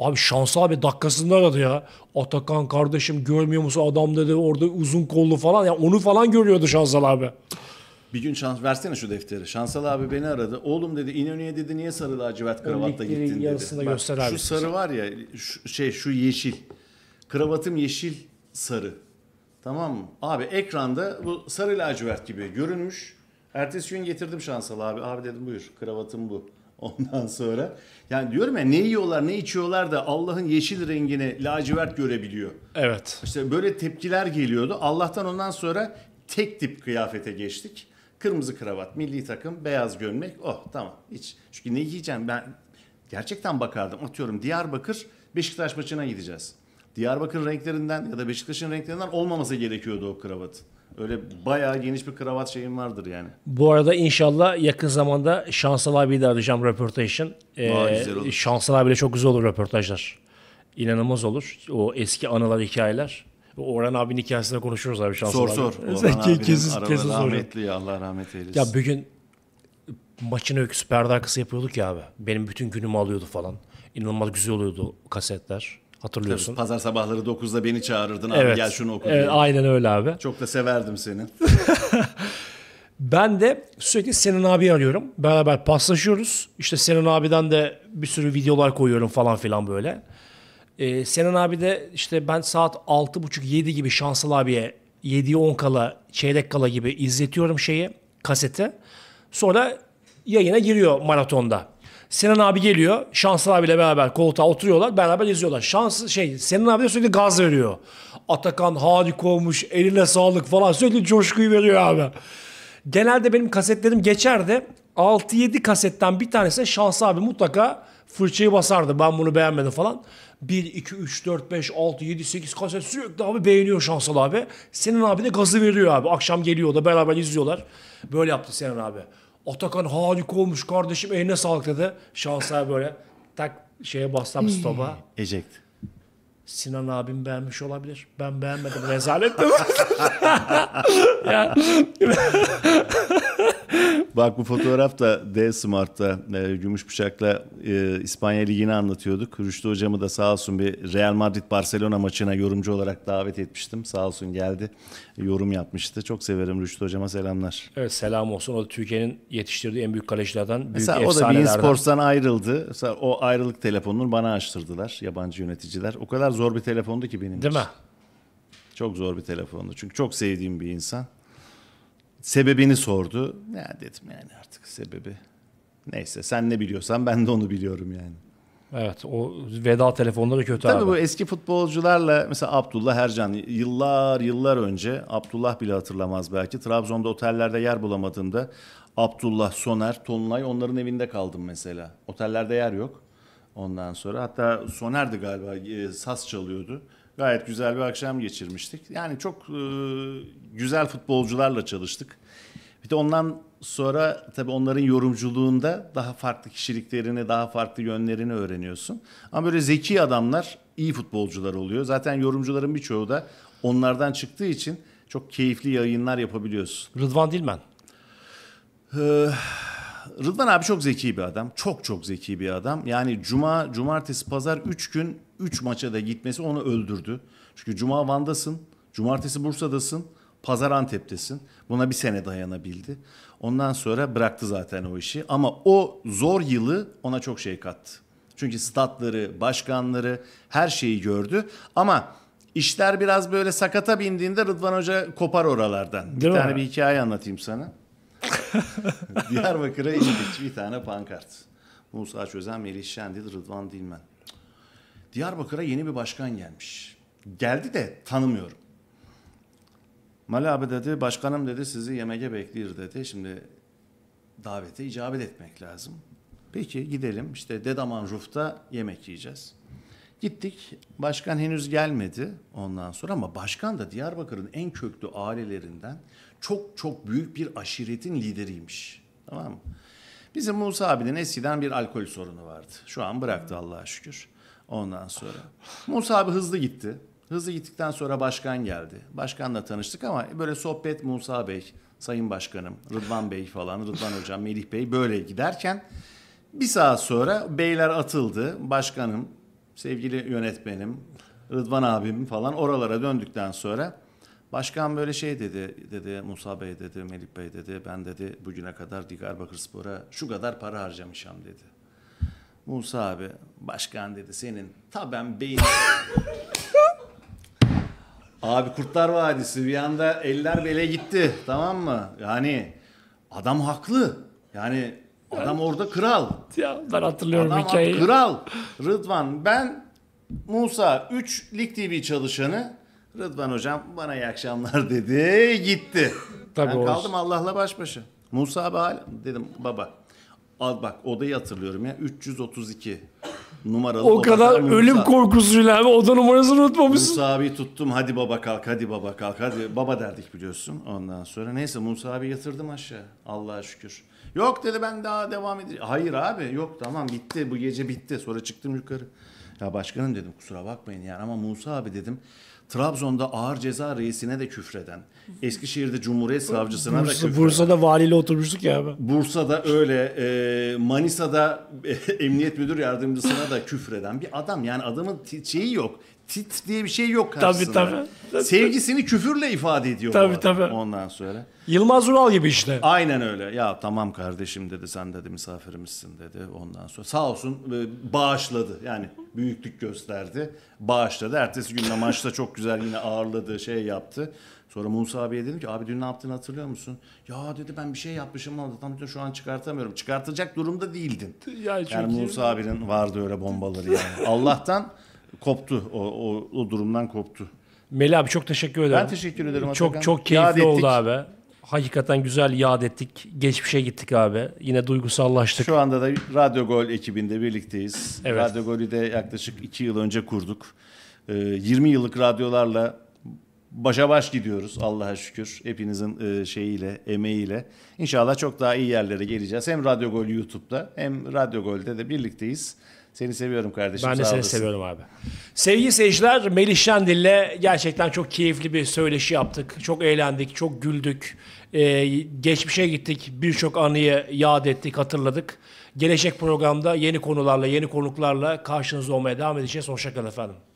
S2: Abi şansı abi dakikasında aradı ya. Atakan kardeşim görmüyor musun adam dedi orada uzun kollu falan. Ya onu falan görüyordu Şansal abi.
S1: Bir gün şans versene şu defteri. Şansal abi beni aradı. Oğlum dedi İnönü'ye dedi niye sarı lacivert kravatta gittin dedi. Bak, göster abi. Şu sarı var ya şu, şey şu yeşil. Kravatım yeşil sarı. Tamam mı? Abi ekranda bu sarı lacivert gibi görünmüş. Ertesi gün getirdim Şansal abi. Abi dedim buyur kravatım bu. Ondan sonra yani diyorum ya ne yiyorlar ne içiyorlar da Allah'ın yeşil rengini lacivert görebiliyor. Evet. İşte böyle tepkiler geliyordu. Allah'tan ondan sonra tek tip kıyafete geçtik. Kırmızı kravat, milli takım, beyaz gömlek. Oh tamam hiç. Çünkü ne giyeceğim ben gerçekten bakardım. Atıyorum Diyarbakır Beşiktaş maçına gideceğiz. Diyarbakır renklerinden ya da Beşiktaş'ın renklerinden olmaması gerekiyordu o kravatın. Öyle bayağı geniş bir kravat şeyim vardır yani.
S2: Bu arada inşallah yakın zamanda Şansal abiyi de arayacağım röportaj için. Ee, güzel olur. Şansal abiyle çok güzel olur röportajlar. İnanılmaz olur. O eski anılar, hikayeler. Orhan abinin hikayesinde konuşuyoruz abi Şansal Sor abi. sor. Orhan abinin kesin, araba kesin rahmetli ya Allah rahmet eylesin. Ya bugün maçın öyküsü perde arkası yapıyorduk ya abi. Benim bütün günümü alıyordu falan. İnanılmaz güzel oluyordu kasetler. Hatırlıyorsun. Tabii,
S1: pazar sabahları 9'da beni çağırırdın abi gel şunu oku. Evet, aynen
S2: öyle abi. Çok da severdim seni. ben de sürekli Senin abi arıyorum. Beraber paslaşıyoruz. İşte Senin abiden de bir sürü videolar koyuyorum falan filan böyle. Ee, Senin abi de işte ben saat 6.30-7 gibi şanslı abiye 7'ye 10 kala, çeyrek kala gibi izletiyorum şeyi, kaseti. Sonra yayına giriyor maratonda. Sinan abi geliyor. Şanslı abiyle beraber koltuğa oturuyorlar. Beraber izliyorlar. Şanslı şey Sinan abi de sürekli gaz veriyor. Atakan harika olmuş. Eline sağlık falan. Sürekli coşkuyu veriyor abi. Genelde benim kasetlerim geçerdi. 6-7 kasetten bir tanesine Şanslı abi mutlaka fırçayı basardı. Ben bunu beğenmedim falan. 1, 2, 3, 4, 5, 6, 7, 8 kaset sürekli abi beğeniyor Şansal abi. Senin abi de gazı veriyor abi. Akşam geliyor da beraber izliyorlar. Böyle yaptı Senin abi. Atakan harika olmuş kardeşim eline sağlık dedi. Şansa böyle tak şeye bassam stopa. Hmm. Eject. Sinan abim beğenmiş olabilir. Ben beğenmedim. Rezalet mi?
S1: Bak bu fotoğraf da D Smart'ta e, bıçakla e, İspanya Ligi'ni anlatıyorduk. Rüştü hocamı da sağ olsun bir Real Madrid Barcelona maçına yorumcu olarak davet etmiştim. Sağ olsun geldi. Yorum yapmıştı. Çok severim Rüştü hocama selamlar.
S2: Evet selam olsun. O da Türkiye'nin yetiştirdiği en büyük kalecilerden. Büyük Mesela o da Beansports'tan
S1: ayrıldı. Mesela o ayrılık telefonunu bana açtırdılar yabancı yöneticiler. O kadar zor bir telefondu ki benim Değil için. mi? Çok zor bir telefondu. Çünkü çok sevdiğim bir insan sebebini sordu. Ya dedim yani artık sebebi. Neyse sen ne biliyorsan ben de onu biliyorum yani.
S2: Evet o veda telefonları kötü Tabii abi. bu
S1: eski futbolcularla mesela Abdullah Ercan yıllar yıllar önce Abdullah bile hatırlamaz belki. Trabzon'da otellerde yer bulamadığında Abdullah, Soner, Tonlay onların evinde kaldım mesela. Otellerde yer yok ondan sonra. Hatta Soner'di galiba e, saz çalıyordu. Gayet güzel bir akşam geçirmiştik. Yani çok e, güzel futbolcularla çalıştık. Bir de ondan sonra tabii onların yorumculuğunda daha farklı kişiliklerini, daha farklı yönlerini öğreniyorsun. Ama böyle zeki adamlar iyi futbolcular oluyor. Zaten yorumcuların birçoğu da onlardan çıktığı için çok keyifli yayınlar yapabiliyorsun. Rıdvan Dilmen. Ee, Rıdvan abi çok zeki bir adam. Çok çok zeki bir adam. Yani cuma, cumartesi, pazar 3 gün 3 maça da gitmesi onu öldürdü. Çünkü Cuma Van'dasın, Cumartesi Bursa'dasın, Pazar Antep'tesin. Buna bir sene dayanabildi. Ondan sonra bıraktı zaten o işi. Ama o zor yılı ona çok şey kattı. Çünkü statları, başkanları her şeyi gördü. Ama işler biraz böyle sakata bindiğinde Rıdvan Hoca kopar oralardan. Değil bir mi? tane bir hikaye anlatayım sana. Diyarbakır'a indik bir tane pankart. Musa Çözen, Melih Şendil, Rıdvan Dilmen. Diyarbakır'a yeni bir başkan gelmiş. Geldi de tanımıyorum. Mali abi dedi başkanım dedi sizi yemeğe bekliyor dedi. Şimdi davete icabet etmek lazım. Peki gidelim işte Dedaman Ruf'ta yemek yiyeceğiz. Gittik. Başkan henüz gelmedi ondan sonra ama başkan da Diyarbakır'ın en köklü ailelerinden çok çok büyük bir aşiretin lideriymiş. Tamam mı? Bizim Musa abinin eskiden bir alkol sorunu vardı. Şu an bıraktı Allah'a şükür. Ondan sonra. Musa abi hızlı gitti. Hızlı gittikten sonra başkan geldi. Başkanla tanıştık ama böyle sohbet Musa Bey, Sayın Başkanım, Rıdvan Bey falan, Rıdvan Hocam, Melih Bey böyle giderken bir saat sonra beyler atıldı. Başkanım, sevgili yönetmenim, Rıdvan abim falan oralara döndükten sonra başkan böyle şey dedi, dedi Musa Bey dedi, Melih Bey dedi, ben dedi bugüne kadar Diyarbakır Spor'a şu kadar para harcamışam dedi. Musa abi başkan dedi senin taben beyin. abi Kurtlar Vadisi bir anda eller bele gitti tamam mı? Yani adam haklı. Yani adam orada kral. Ya ben hatırlıyorum adam hikayeyi. Kral. Rıdvan ben Musa 3 Lig TV çalışanı Rıdvan hocam bana iyi akşamlar dedi gitti. Tabii ben kaldım Allah'la baş başa. Musa abi hala dedim baba Al bak odayı hatırlıyorum ya 332 numaralı O kadar Musa, ölüm korkusuyla abi oda numarasını unutmamışsın. Musa abi tuttum hadi baba kalk hadi baba kalk hadi baba derdik biliyorsun. Ondan sonra neyse Musa abi yatırdım aşağı Allah'a şükür. Yok dedi ben daha devam edeceğim. Hayır abi yok tamam bitti bu gece bitti sonra çıktım yukarı. Ya başkanım dedim kusura bakmayın yani ama Musa abi dedim Trabzon'da ağır ceza reisine de küfreden, Eskişehir'de Cumhuriyet Savcısına Bursa, da küfreden. Bursa'da
S2: valiyle oturmuştuk ya abi.
S1: Bursa'da öyle, e, Manisa'da e, Emniyet Müdür Yardımcısına da küfreden bir adam. Yani adamın şeyi yok, tit diye bir şey yok karşısında. Tabii tabii. Sevgisini küfürle ifade ediyor. Tabii tabii. Ondan sonra. Yılmaz Ural gibi işte. Aynen öyle. Ya tamam kardeşim dedi sen dedi misafirimizsin dedi. Ondan sonra sağ olsun e, bağışladı. Yani büyüklük gösterdi. Bağışladı. Ertesi gün de maçta çok güzel yine ağırladı şey yaptı. Sonra Musa abiye dedim ki abi dün ne yaptığını hatırlıyor musun? Ya dedi ben bir şey yapmışım ama tam şu an çıkartamıyorum. Çıkartacak durumda değildin.
S2: Ya, yani Musa
S1: abinin vardı öyle bombaları yani. Allah'tan
S2: koptu. O, o, o durumdan koptu. Meli abi çok teşekkür ederim. Ben teşekkür ederim. Çok Atakan. çok keyifli oldu abi. Hakikaten güzel yad ettik. Geçmişe gittik abi. Yine duygusallaştık. Şu
S1: anda da Radyo Gol ekibinde birlikteyiz. Evet. Radyo Gol'ü de yaklaşık 2 yıl önce kurduk. Ee, 20 yıllık radyolarla başa baş gidiyoruz Allah'a şükür. Hepinizin e, şeyiyle, emeğiyle. İnşallah çok daha iyi yerlere geleceğiz. Hem Radyo Gol YouTube'da hem Radyo Gol'de de birlikteyiz. Seni seviyorum kardeşim. Ben de seni seviyorum abi.
S2: Sevgili seyirciler Melih Şendil'le gerçekten çok keyifli bir söyleşi yaptık. Çok eğlendik, çok güldük. Ee, geçmişe gittik, birçok anıyı yad ettik, hatırladık. Gelecek programda yeni konularla, yeni konuklarla karşınızda olmaya devam edeceğiz. Hoşçakalın efendim.